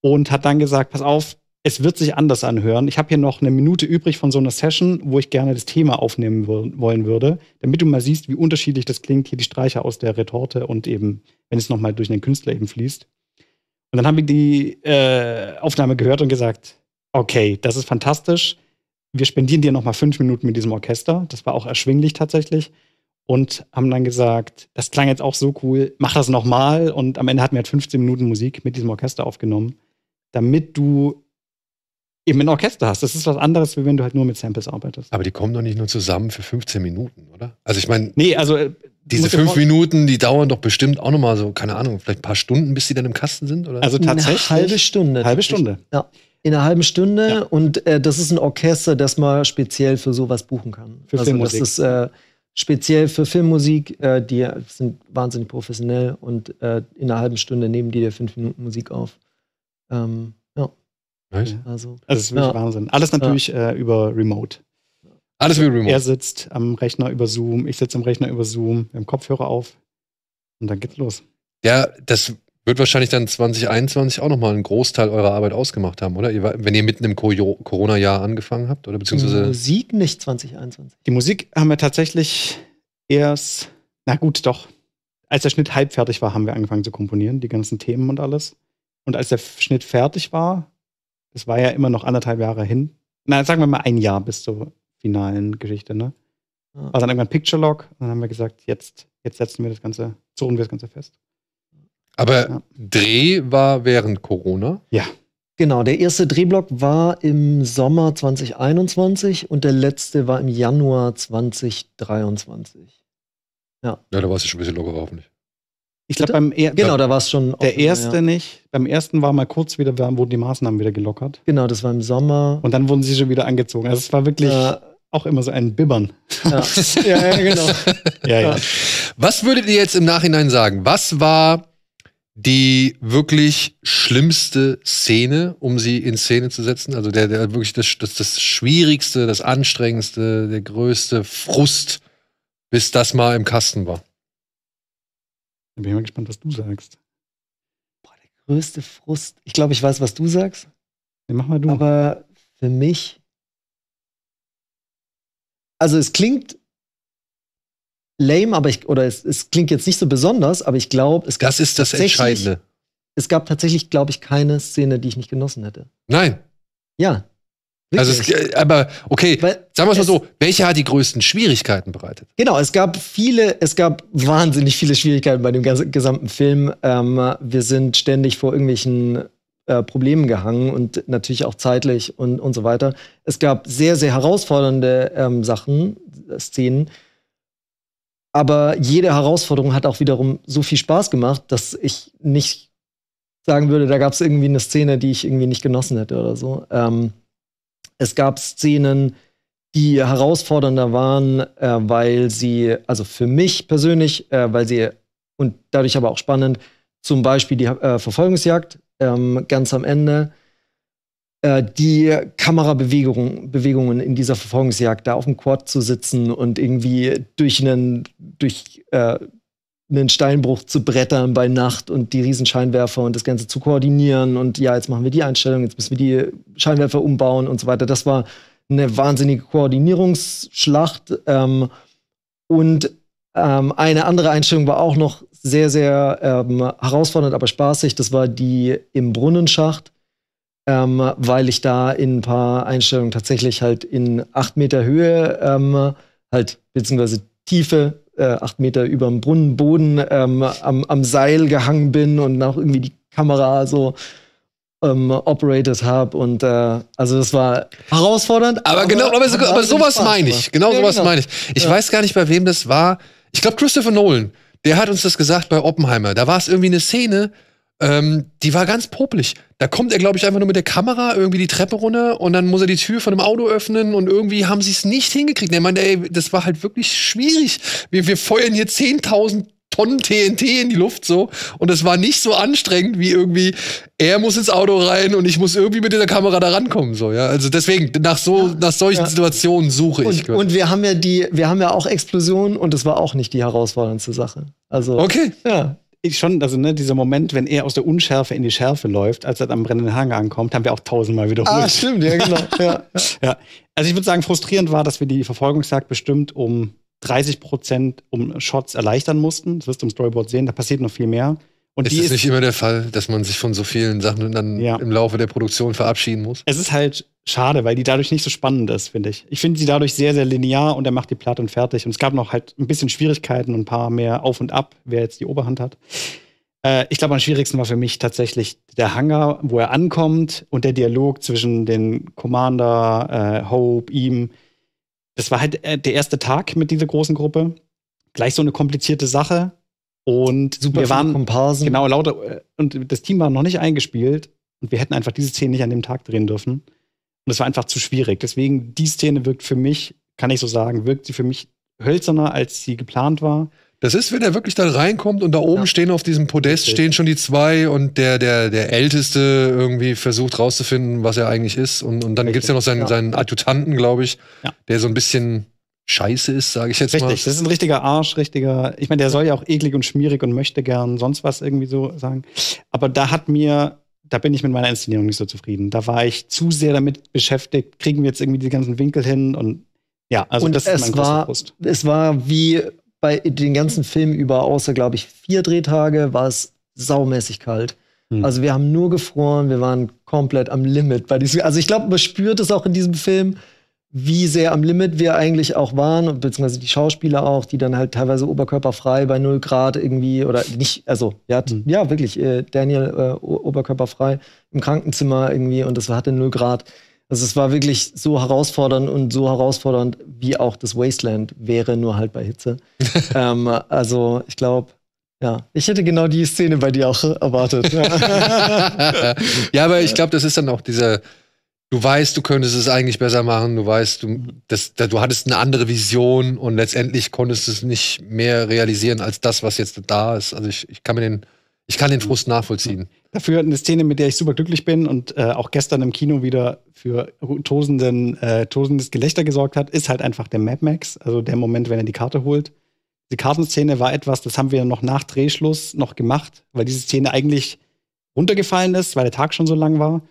und hat dann gesagt, pass auf, es wird sich anders anhören. Ich habe hier noch eine Minute übrig von so einer Session, wo ich gerne das Thema aufnehmen wollen würde, damit du mal siehst, wie unterschiedlich das klingt, hier die Streicher aus der Retorte und eben, wenn es nochmal durch den Künstler eben fließt. Und dann haben wir die äh, Aufnahme gehört und gesagt, okay, das ist fantastisch. Wir spendieren dir nochmal fünf Minuten mit diesem Orchester. Das war auch erschwinglich tatsächlich. Und haben dann gesagt, das klang jetzt auch so cool, mach das nochmal. Und am Ende hatten wir halt 15 Minuten Musik mit diesem Orchester aufgenommen, damit du eben ein Orchester hast. Das ist was anderes, wie wenn du halt nur mit Samples arbeitest. Aber die kommen doch nicht nur zusammen für 15 Minuten, oder? Also ich meine, nee, also äh, diese fünf Minuten, die dauern doch bestimmt auch nochmal so, keine Ahnung, vielleicht ein paar Stunden, bis die dann im Kasten sind, oder? Also tatsächlich. Eine halbe Stunde. Halbe Stunde. Ja. In einer halben Stunde ja. und äh, das ist ein Orchester, das man speziell für sowas buchen kann. Für also Filmmusik. das ist äh, speziell für Filmmusik, äh, die sind wahnsinnig professionell und äh, in einer halben Stunde nehmen die dir fünf Minuten Musik auf. Ähm, Echt? Also, also das ist wirklich ja. Wahnsinn. Alles natürlich ja. äh, über Remote. Alles also über Remote. Er sitzt am Rechner über Zoom, ich sitze am Rechner über Zoom, im Kopfhörer auf und dann geht's los. Ja, das wird wahrscheinlich dann 2021 auch nochmal einen Großteil eurer Arbeit ausgemacht haben, oder? Wenn ihr mitten im Corona-Jahr angefangen habt, oder beziehungsweise. Die Musik nicht 2021. Die Musik haben wir tatsächlich erst, na gut, doch. Als der Schnitt halb fertig war, haben wir angefangen zu komponieren, die ganzen Themen und alles. Und als der Schnitt fertig war, es war ja immer noch anderthalb Jahre hin. Na, sagen wir mal ein Jahr bis zur finalen Geschichte, ne? Ja. War dann irgendwann Picture Log und dann haben wir gesagt, jetzt, jetzt setzen wir das Ganze, zurren wir das Ganze fest. Aber ja. Dreh war während Corona? Ja. Genau, der erste Drehblock war im Sommer 2021 und der letzte war im Januar 2023. Ja. Ja, da warst du schon ein bisschen lockerer, hoffentlich. Ich glaube, beim er genau, da war es schon. Der erste ja. nicht. Beim ersten war mal kurz wieder, wurden die Maßnahmen wieder gelockert. Genau, das war im Sommer. Und dann wurden sie schon wieder angezogen. Also es war wirklich äh, auch immer so ein Bibbern. Ja, [LAUGHS] ja, ja, genau. Ja, ja. Was würdet ihr jetzt im Nachhinein sagen? Was war die wirklich schlimmste Szene, um sie in Szene zu setzen? Also der, der wirklich das, das, das Schwierigste, das Anstrengendste, der größte Frust, bis das mal im Kasten war. Dann bin ich mal gespannt, was du sagst. Boah, der größte Frust. Ich glaube, ich weiß, was du sagst. Dann mach mal du. Aber für mich. Also, es klingt lame, aber ich, oder es, es klingt jetzt nicht so besonders, aber ich glaube, es gab. Das ist das Entscheidende. Es gab tatsächlich, glaube ich, keine Szene, die ich nicht genossen hätte. Nein. Ja, Wirklich? Also es, äh, aber okay, Weil sagen wir es mal so, welche hat die größten Schwierigkeiten bereitet? Genau, es gab viele, es gab wahnsinnig viele Schwierigkeiten bei dem gesamten Film. Ähm, wir sind ständig vor irgendwelchen äh, Problemen gehangen und natürlich auch zeitlich und, und so weiter. Es gab sehr, sehr herausfordernde ähm, Sachen, äh, Szenen. Aber jede Herausforderung hat auch wiederum so viel Spaß gemacht, dass ich nicht sagen würde, da gab es irgendwie eine Szene, die ich irgendwie nicht genossen hätte oder so. Ähm, es gab Szenen, die herausfordernder waren, äh, weil sie, also für mich persönlich, äh, weil sie, und dadurch aber auch spannend, zum Beispiel die äh, Verfolgungsjagd ähm, ganz am Ende, äh, die Kamerabewegungen in dieser Verfolgungsjagd, da auf dem Quad zu sitzen und irgendwie durch einen, durch äh, einen Steinbruch zu brettern bei Nacht und die Riesenscheinwerfer und das Ganze zu koordinieren und ja, jetzt machen wir die Einstellung, jetzt müssen wir die Scheinwerfer umbauen und so weiter. Das war eine wahnsinnige Koordinierungsschlacht. Ähm, und ähm, eine andere Einstellung war auch noch sehr, sehr ähm, herausfordernd, aber spaßig. Das war die im Brunnenschacht, ähm, weil ich da in ein paar Einstellungen tatsächlich halt in acht Meter Höhe ähm, halt beziehungsweise Tiefe äh, acht Meter über dem Brunnenboden ähm, am, am, Seil gehangen bin und auch irgendwie die Kamera so ähm, operated habe. Und äh, also das war herausfordernd. Aber, aber genau, aber, so, aber sowas meine ich. Genau ja, sowas genau. meine ich. Ich ja. weiß gar nicht, bei wem das war. Ich glaube, Christopher Nolan, der hat uns das gesagt bei Oppenheimer. Da war es irgendwie eine Szene, ähm, die war ganz popelig. Da kommt er, glaube ich, einfach nur mit der Kamera irgendwie die Treppe runter und dann muss er die Tür von dem Auto öffnen und irgendwie haben sie es nicht hingekriegt. Der meinte, ey, das war halt wirklich schwierig. Wir, wir feuern hier 10.000 Tonnen TNT in die Luft so und es war nicht so anstrengend wie irgendwie, er muss ins Auto rein und ich muss irgendwie mit der Kamera da rankommen. So, ja? Also deswegen, nach, so, ja, nach solchen ja. Situationen suche und, ich. Und wir haben ja die, wir haben ja auch Explosionen und das war auch nicht die herausforderndste Sache. Also, okay. Ja, ich schon, also ne, dieser Moment, wenn er aus der Unschärfe in die Schärfe läuft, als er am brennenden Hang ankommt, haben wir auch tausendmal wiederholt. Ah, stimmt, ja, genau. [LAUGHS] ja. ja. Also ich würde sagen, frustrierend war, dass wir die Verfolgungsjagd bestimmt um 30 Prozent um Shots erleichtern mussten. Das wirst du im Storyboard sehen, da passiert noch viel mehr. Und es ist, ist nicht immer der Fall, dass man sich von so vielen Sachen dann ja. im Laufe der Produktion verabschieden muss. Es ist halt schade, weil die dadurch nicht so spannend ist, finde ich. Ich finde sie dadurch sehr, sehr linear und er macht die platt und fertig. Und es gab noch halt ein bisschen Schwierigkeiten und ein paar mehr Auf und Ab, wer jetzt die Oberhand hat. Äh, ich glaube, am schwierigsten war für mich tatsächlich der Hangar, wo er ankommt und der Dialog zwischen den Commander, äh, Hope, ihm. Das war halt äh, der erste Tag mit dieser großen Gruppe. Gleich so eine komplizierte Sache. Und Super wir waren Komparsen. genau lauter äh, und das Team war noch nicht eingespielt und wir hätten einfach diese Szene nicht an dem Tag drehen dürfen. Und es war einfach zu schwierig. Deswegen, die Szene wirkt für mich, kann ich so sagen, wirkt sie für mich hölzerner, als sie geplant war. Das ist, wenn er wirklich da reinkommt und da oben ja. stehen auf diesem Podest Richtig. stehen schon die zwei und der, der, der Älteste irgendwie versucht rauszufinden, was er eigentlich ist. Und, und dann gibt es ja noch seinen, ja. seinen Adjutanten, glaube ich, ja. der so ein bisschen scheiße ist, sage ich jetzt Richtig. mal. Richtig, das ist ein richtiger Arsch, richtiger. Ich meine, der soll ja auch eklig und schmierig und möchte gern sonst was irgendwie so sagen. Aber da hat mir da bin ich mit meiner Inszenierung nicht so zufrieden. Da war ich zu sehr damit beschäftigt, kriegen wir jetzt irgendwie die ganzen Winkel hin und ja, also und das ist mein war, Brust. Es war wie bei den ganzen Filmen über, außer glaube ich vier Drehtage, war es saumäßig kalt. Hm. Also wir haben nur gefroren, wir waren komplett am Limit bei diesem. Also ich glaube, man spürt es auch in diesem Film wie sehr am Limit wir eigentlich auch waren, beziehungsweise die Schauspieler auch, die dann halt teilweise oberkörperfrei bei 0 Grad irgendwie oder nicht, also ja, mhm. ja wirklich, äh, Daniel äh, oberkörperfrei im Krankenzimmer irgendwie und das hatte 0 Grad. Also es war wirklich so herausfordernd und so herausfordernd, wie auch das Wasteland wäre, nur halt bei Hitze. [LAUGHS] ähm, also ich glaube, ja, ich hätte genau die Szene bei dir auch erwartet. [LAUGHS] ja, aber ich glaube, das ist dann auch dieser du weißt, du könntest es eigentlich besser machen, du weißt, du, das, du hattest eine andere Vision und letztendlich konntest es nicht mehr realisieren als das, was jetzt da ist. Also ich, ich kann mir den, ich kann den Frust nachvollziehen. Dafür eine Szene, mit der ich super glücklich bin und äh, auch gestern im Kino wieder für tosenden, äh, tosendes Gelächter gesorgt hat, ist halt einfach der Mad Max, also der Moment, wenn er die Karte holt. Die Kartenszene war etwas, das haben wir noch nach Drehschluss noch gemacht, weil diese Szene eigentlich runtergefallen ist, weil der Tag schon so lang war.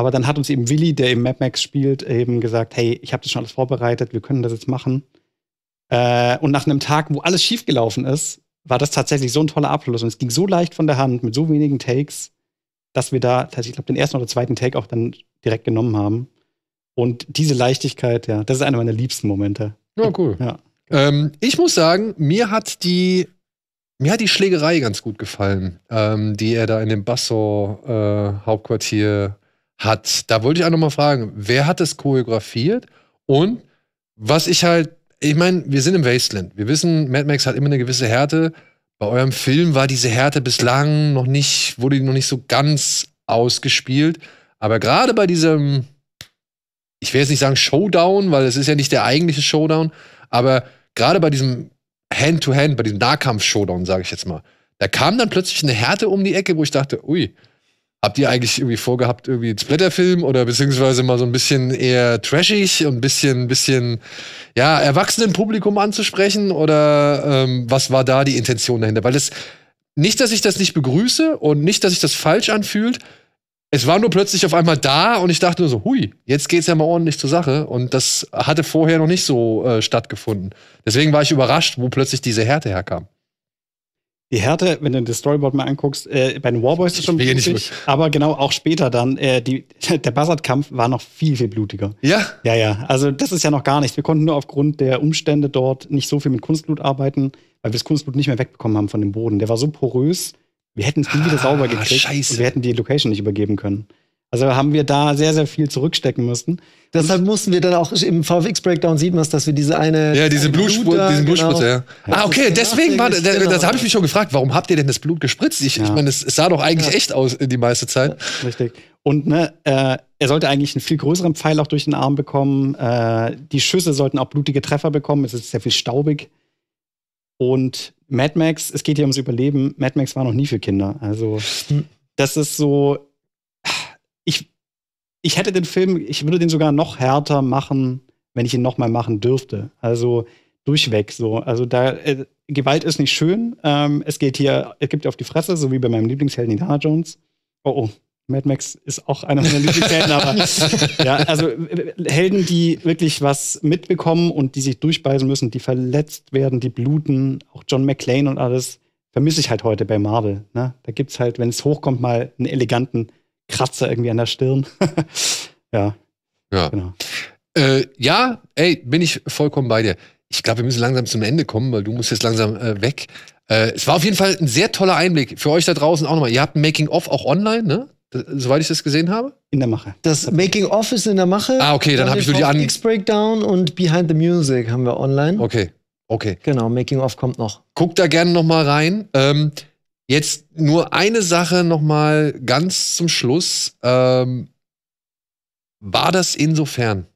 Aber dann hat uns eben Willi, der eben MapMax spielt, eben gesagt, hey, ich habe das schon alles vorbereitet, wir können das jetzt machen. Äh, und nach einem Tag, wo alles schiefgelaufen ist, war das tatsächlich so ein toller Abschluss. Und es ging so leicht von der Hand, mit so wenigen Takes, dass wir da, ich glaube, den ersten oder zweiten Take auch dann direkt genommen haben. Und diese Leichtigkeit, ja, das ist einer meiner liebsten Momente. Ja, cool. Ja. Ähm, ich muss sagen, mir hat die, mir hat die Schlägerei ganz gut gefallen, ähm, die er da in dem Basso-Hauptquartier äh, hat. Da wollte ich auch nochmal fragen, wer hat das choreografiert? Und was ich halt, ich meine, wir sind im Wasteland. Wir wissen, Mad Max hat immer eine gewisse Härte. Bei eurem Film war diese Härte bislang noch nicht, wurde die noch nicht so ganz ausgespielt. Aber gerade bei diesem, ich will jetzt nicht sagen Showdown, weil es ist ja nicht der eigentliche Showdown, aber gerade bei diesem Hand-to-Hand, -Hand, bei diesem Nahkampf-Showdown, sage ich jetzt mal, da kam dann plötzlich eine Härte um die Ecke, wo ich dachte, ui, Habt ihr eigentlich irgendwie vorgehabt, irgendwie einen Splitterfilm oder beziehungsweise mal so ein bisschen eher trashig und ein bisschen, bisschen, ja, erwachsenen Publikum anzusprechen? Oder ähm, was war da die Intention dahinter? Weil es, nicht, dass ich das nicht begrüße und nicht, dass sich das falsch anfühlt. Es war nur plötzlich auf einmal da und ich dachte nur so, hui, jetzt geht's ja mal ordentlich zur Sache. Und das hatte vorher noch nicht so äh, stattgefunden. Deswegen war ich überrascht, wo plötzlich diese Härte herkam die Härte, wenn du das Storyboard mal anguckst, äh, bei den Warboys ist schon ein blutig, aber genau auch später dann, äh, die, [LAUGHS] der Buzzard-Kampf war noch viel, viel blutiger. Ja? Ja, ja. Also das ist ja noch gar nichts. Wir konnten nur aufgrund der Umstände dort nicht so viel mit Kunstblut arbeiten, weil wir das Kunstblut nicht mehr wegbekommen haben von dem Boden. Der war so porös, wir hätten es nie wieder ah, sauber gekriegt scheiße. und wir hätten die Location nicht übergeben können. Also haben wir da sehr, sehr viel zurückstecken müssen. Deshalb mussten wir dann auch im VFX-Breakdown sieht man es, dass wir diese eine. Ja, diese Blutspur, diesen genau. Blutspritzer, genau. ja. Ah, okay, deswegen war das, genau. das habe ich mich schon gefragt, warum habt ihr denn das Blut gespritzt? Ich, ja. ich meine, es sah doch eigentlich ja. echt aus die meiste Zeit. Ja, richtig. Und ne, äh, er sollte eigentlich einen viel größeren Pfeil auch durch den Arm bekommen. Äh, die Schüsse sollten auch blutige Treffer bekommen. Es ist sehr viel staubig. Und Mad Max, es geht hier ums Überleben. Mad Max war noch nie für Kinder. Also, das ist so, ich hätte den Film, ich würde den sogar noch härter machen, wenn ich ihn nochmal machen dürfte. Also durchweg so. Also da, äh, Gewalt ist nicht schön. Ähm, es geht hier, es gibt auf die Fresse, so wie bei meinem Lieblingshelden Indiana Jones. Oh, oh. Mad Max ist auch einer meiner Lieblingshelden, aber [LAUGHS] ja, also äh, äh, Helden, die wirklich was mitbekommen und die sich durchbeißen müssen, die verletzt werden, die bluten, auch John McClane und alles, vermisse ich halt heute bei Marvel. Ne? Da es halt, wenn es hochkommt, mal einen eleganten Kratzer irgendwie an der Stirn. [LAUGHS] ja. Ja. Genau. Äh, ja, ey, bin ich vollkommen bei dir. Ich glaube, wir müssen langsam zum Ende kommen, weil du musst jetzt langsam äh, weg. Äh, es war auf jeden Fall ein sehr toller Einblick für euch da draußen auch nochmal. Ihr habt making Off auch online, ne? Das, soweit ich das gesehen habe? In der Mache. Das Making Off ist in der Mache. Ah, okay, dann, habe ich nur die an. X Breakdown und Behind the Music haben wir online. Okay, okay. Genau, Making Off kommt noch. Guckt da gerne nochmal rein. Ähm, Jetzt nur eine Sache nochmal ganz zum Schluss. Ähm, war das insofern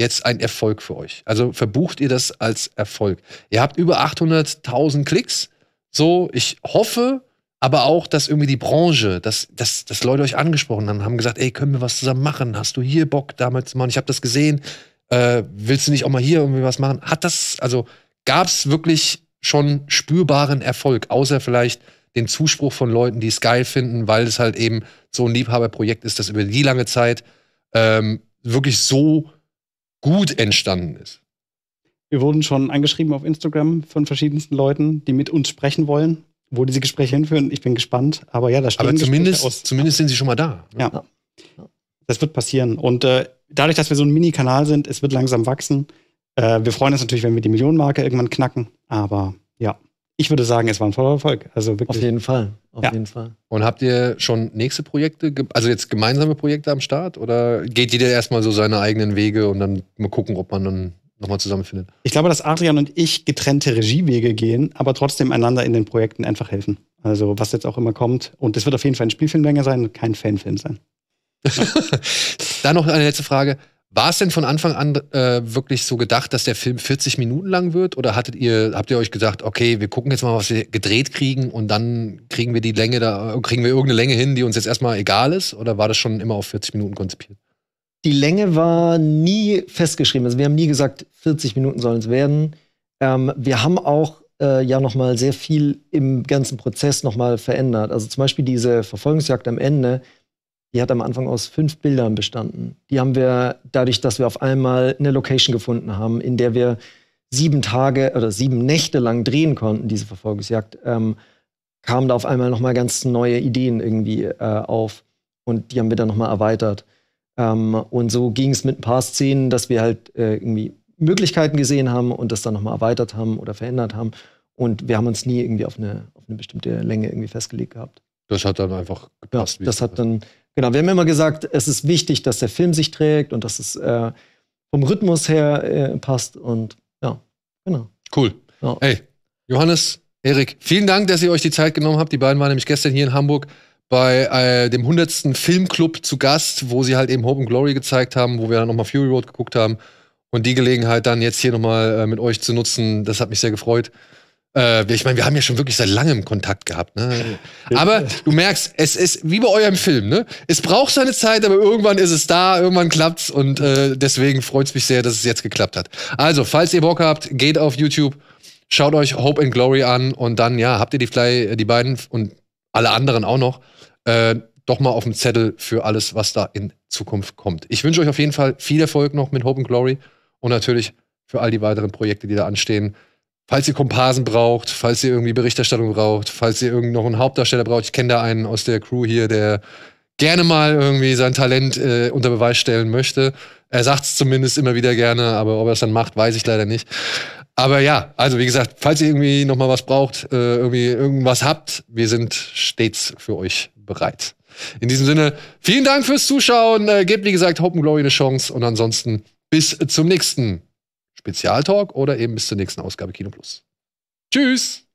jetzt ein Erfolg für euch? Also verbucht ihr das als Erfolg? Ihr habt über 800.000 Klicks. So, ich hoffe, aber auch, dass irgendwie die Branche, dass, dass, dass Leute euch angesprochen haben, haben gesagt, ey, können wir was zusammen machen? Hast du hier Bock damals zu machen? Ich habe das gesehen. Äh, willst du nicht auch mal hier irgendwie was machen? Hat das, also gab es wirklich schon spürbaren Erfolg, außer vielleicht den Zuspruch von Leuten, die es geil finden, weil es halt eben so ein Liebhaberprojekt ist, das über die lange Zeit ähm, wirklich so gut entstanden ist. Wir wurden schon angeschrieben auf Instagram von verschiedensten Leuten, die mit uns sprechen wollen. Wo diese Gespräche hinführen, ich bin gespannt. Aber ja, da stehen Aber zumindest, Gespräche aus. zumindest sind sie schon mal da. Ne? Ja. Das wird passieren. Und äh, dadurch, dass wir so ein Mini-Kanal sind, es wird langsam wachsen. Äh, wir freuen uns natürlich, wenn wir die Millionenmarke irgendwann knacken. Aber ja, ich würde sagen, es war ein voller Erfolg. Also wirklich. Auf jeden Fall. Auf ja. jeden Fall. Und habt ihr schon nächste Projekte, also jetzt gemeinsame Projekte am Start? Oder geht jeder erstmal so seine eigenen Wege und dann mal gucken, ob man dann nochmal zusammenfindet? Ich glaube, dass Adrian und ich getrennte Regiewege gehen, aber trotzdem einander in den Projekten einfach helfen. Also was jetzt auch immer kommt. Und es wird auf jeden Fall ein Spielfilmlänge sein und kein Fanfilm sein. [LAUGHS] dann noch eine letzte Frage. War es denn von Anfang an äh, wirklich so gedacht, dass der Film 40 Minuten lang wird? Oder hattet ihr, habt ihr euch gesagt, okay, wir gucken jetzt mal, was wir gedreht kriegen und dann kriegen wir die Länge da, kriegen wir irgendeine Länge hin, die uns jetzt erstmal egal ist? Oder war das schon immer auf 40 Minuten konzipiert? Die Länge war nie festgeschrieben. Also wir haben nie gesagt, 40 Minuten sollen es werden. Ähm, wir haben auch äh, ja nochmal sehr viel im ganzen Prozess nochmal verändert. Also zum Beispiel diese Verfolgungsjagd am Ende, die hat am Anfang aus fünf Bildern bestanden. Die haben wir dadurch, dass wir auf einmal eine Location gefunden haben, in der wir sieben Tage oder sieben Nächte lang drehen konnten, diese Verfolgungsjagd, ähm, kamen da auf einmal nochmal ganz neue Ideen irgendwie äh, auf. Und die haben wir dann nochmal erweitert. Ähm, und so ging es mit ein paar Szenen, dass wir halt äh, irgendwie Möglichkeiten gesehen haben und das dann nochmal erweitert haben oder verändert haben. Und wir haben uns nie irgendwie auf eine, auf eine bestimmte Länge irgendwie festgelegt gehabt. Das hat dann einfach gepasst. Ja, das hat dann Genau, wir haben immer gesagt, es ist wichtig, dass der Film sich trägt und dass es äh, vom Rhythmus her äh, passt. Und ja, genau. Cool. Ja. Hey, Johannes, Erik, vielen Dank, dass ihr euch die Zeit genommen habt. Die beiden waren nämlich gestern hier in Hamburg bei äh, dem 100. Filmclub zu Gast, wo sie halt eben Hope and Glory gezeigt haben, wo wir dann nochmal Fury Road geguckt haben. Und die Gelegenheit dann jetzt hier nochmal äh, mit euch zu nutzen, das hat mich sehr gefreut. Äh, ich meine, wir haben ja schon wirklich seit langem Kontakt gehabt. Ne? Aber du merkst, es ist wie bei eurem Film. Ne? Es braucht seine Zeit, aber irgendwann ist es da, irgendwann klappt's und äh, deswegen freut's mich sehr, dass es jetzt geklappt hat. Also, falls ihr Bock habt, geht auf YouTube, schaut euch Hope and Glory an und dann ja, habt ihr die, Fly, äh, die beiden und alle anderen auch noch. Äh, doch mal auf dem Zettel für alles, was da in Zukunft kommt. Ich wünsche euch auf jeden Fall viel Erfolg noch mit Hope and Glory und natürlich für all die weiteren Projekte, die da anstehen. Falls ihr Komparsen braucht, falls ihr irgendwie Berichterstattung braucht, falls ihr irgend noch einen Hauptdarsteller braucht, ich kenne da einen aus der Crew hier, der gerne mal irgendwie sein Talent äh, unter Beweis stellen möchte. Er sagt es zumindest immer wieder gerne, aber ob er es dann macht, weiß ich leider nicht. Aber ja, also wie gesagt, falls ihr irgendwie noch mal was braucht, äh, irgendwie irgendwas habt, wir sind stets für euch bereit. In diesem Sinne, vielen Dank fürs Zuschauen. Äh, gebt wie gesagt Hope and Glory eine Chance und ansonsten bis zum nächsten Spezialtalk oder eben bis zur nächsten Ausgabe Kino Plus. Tschüss!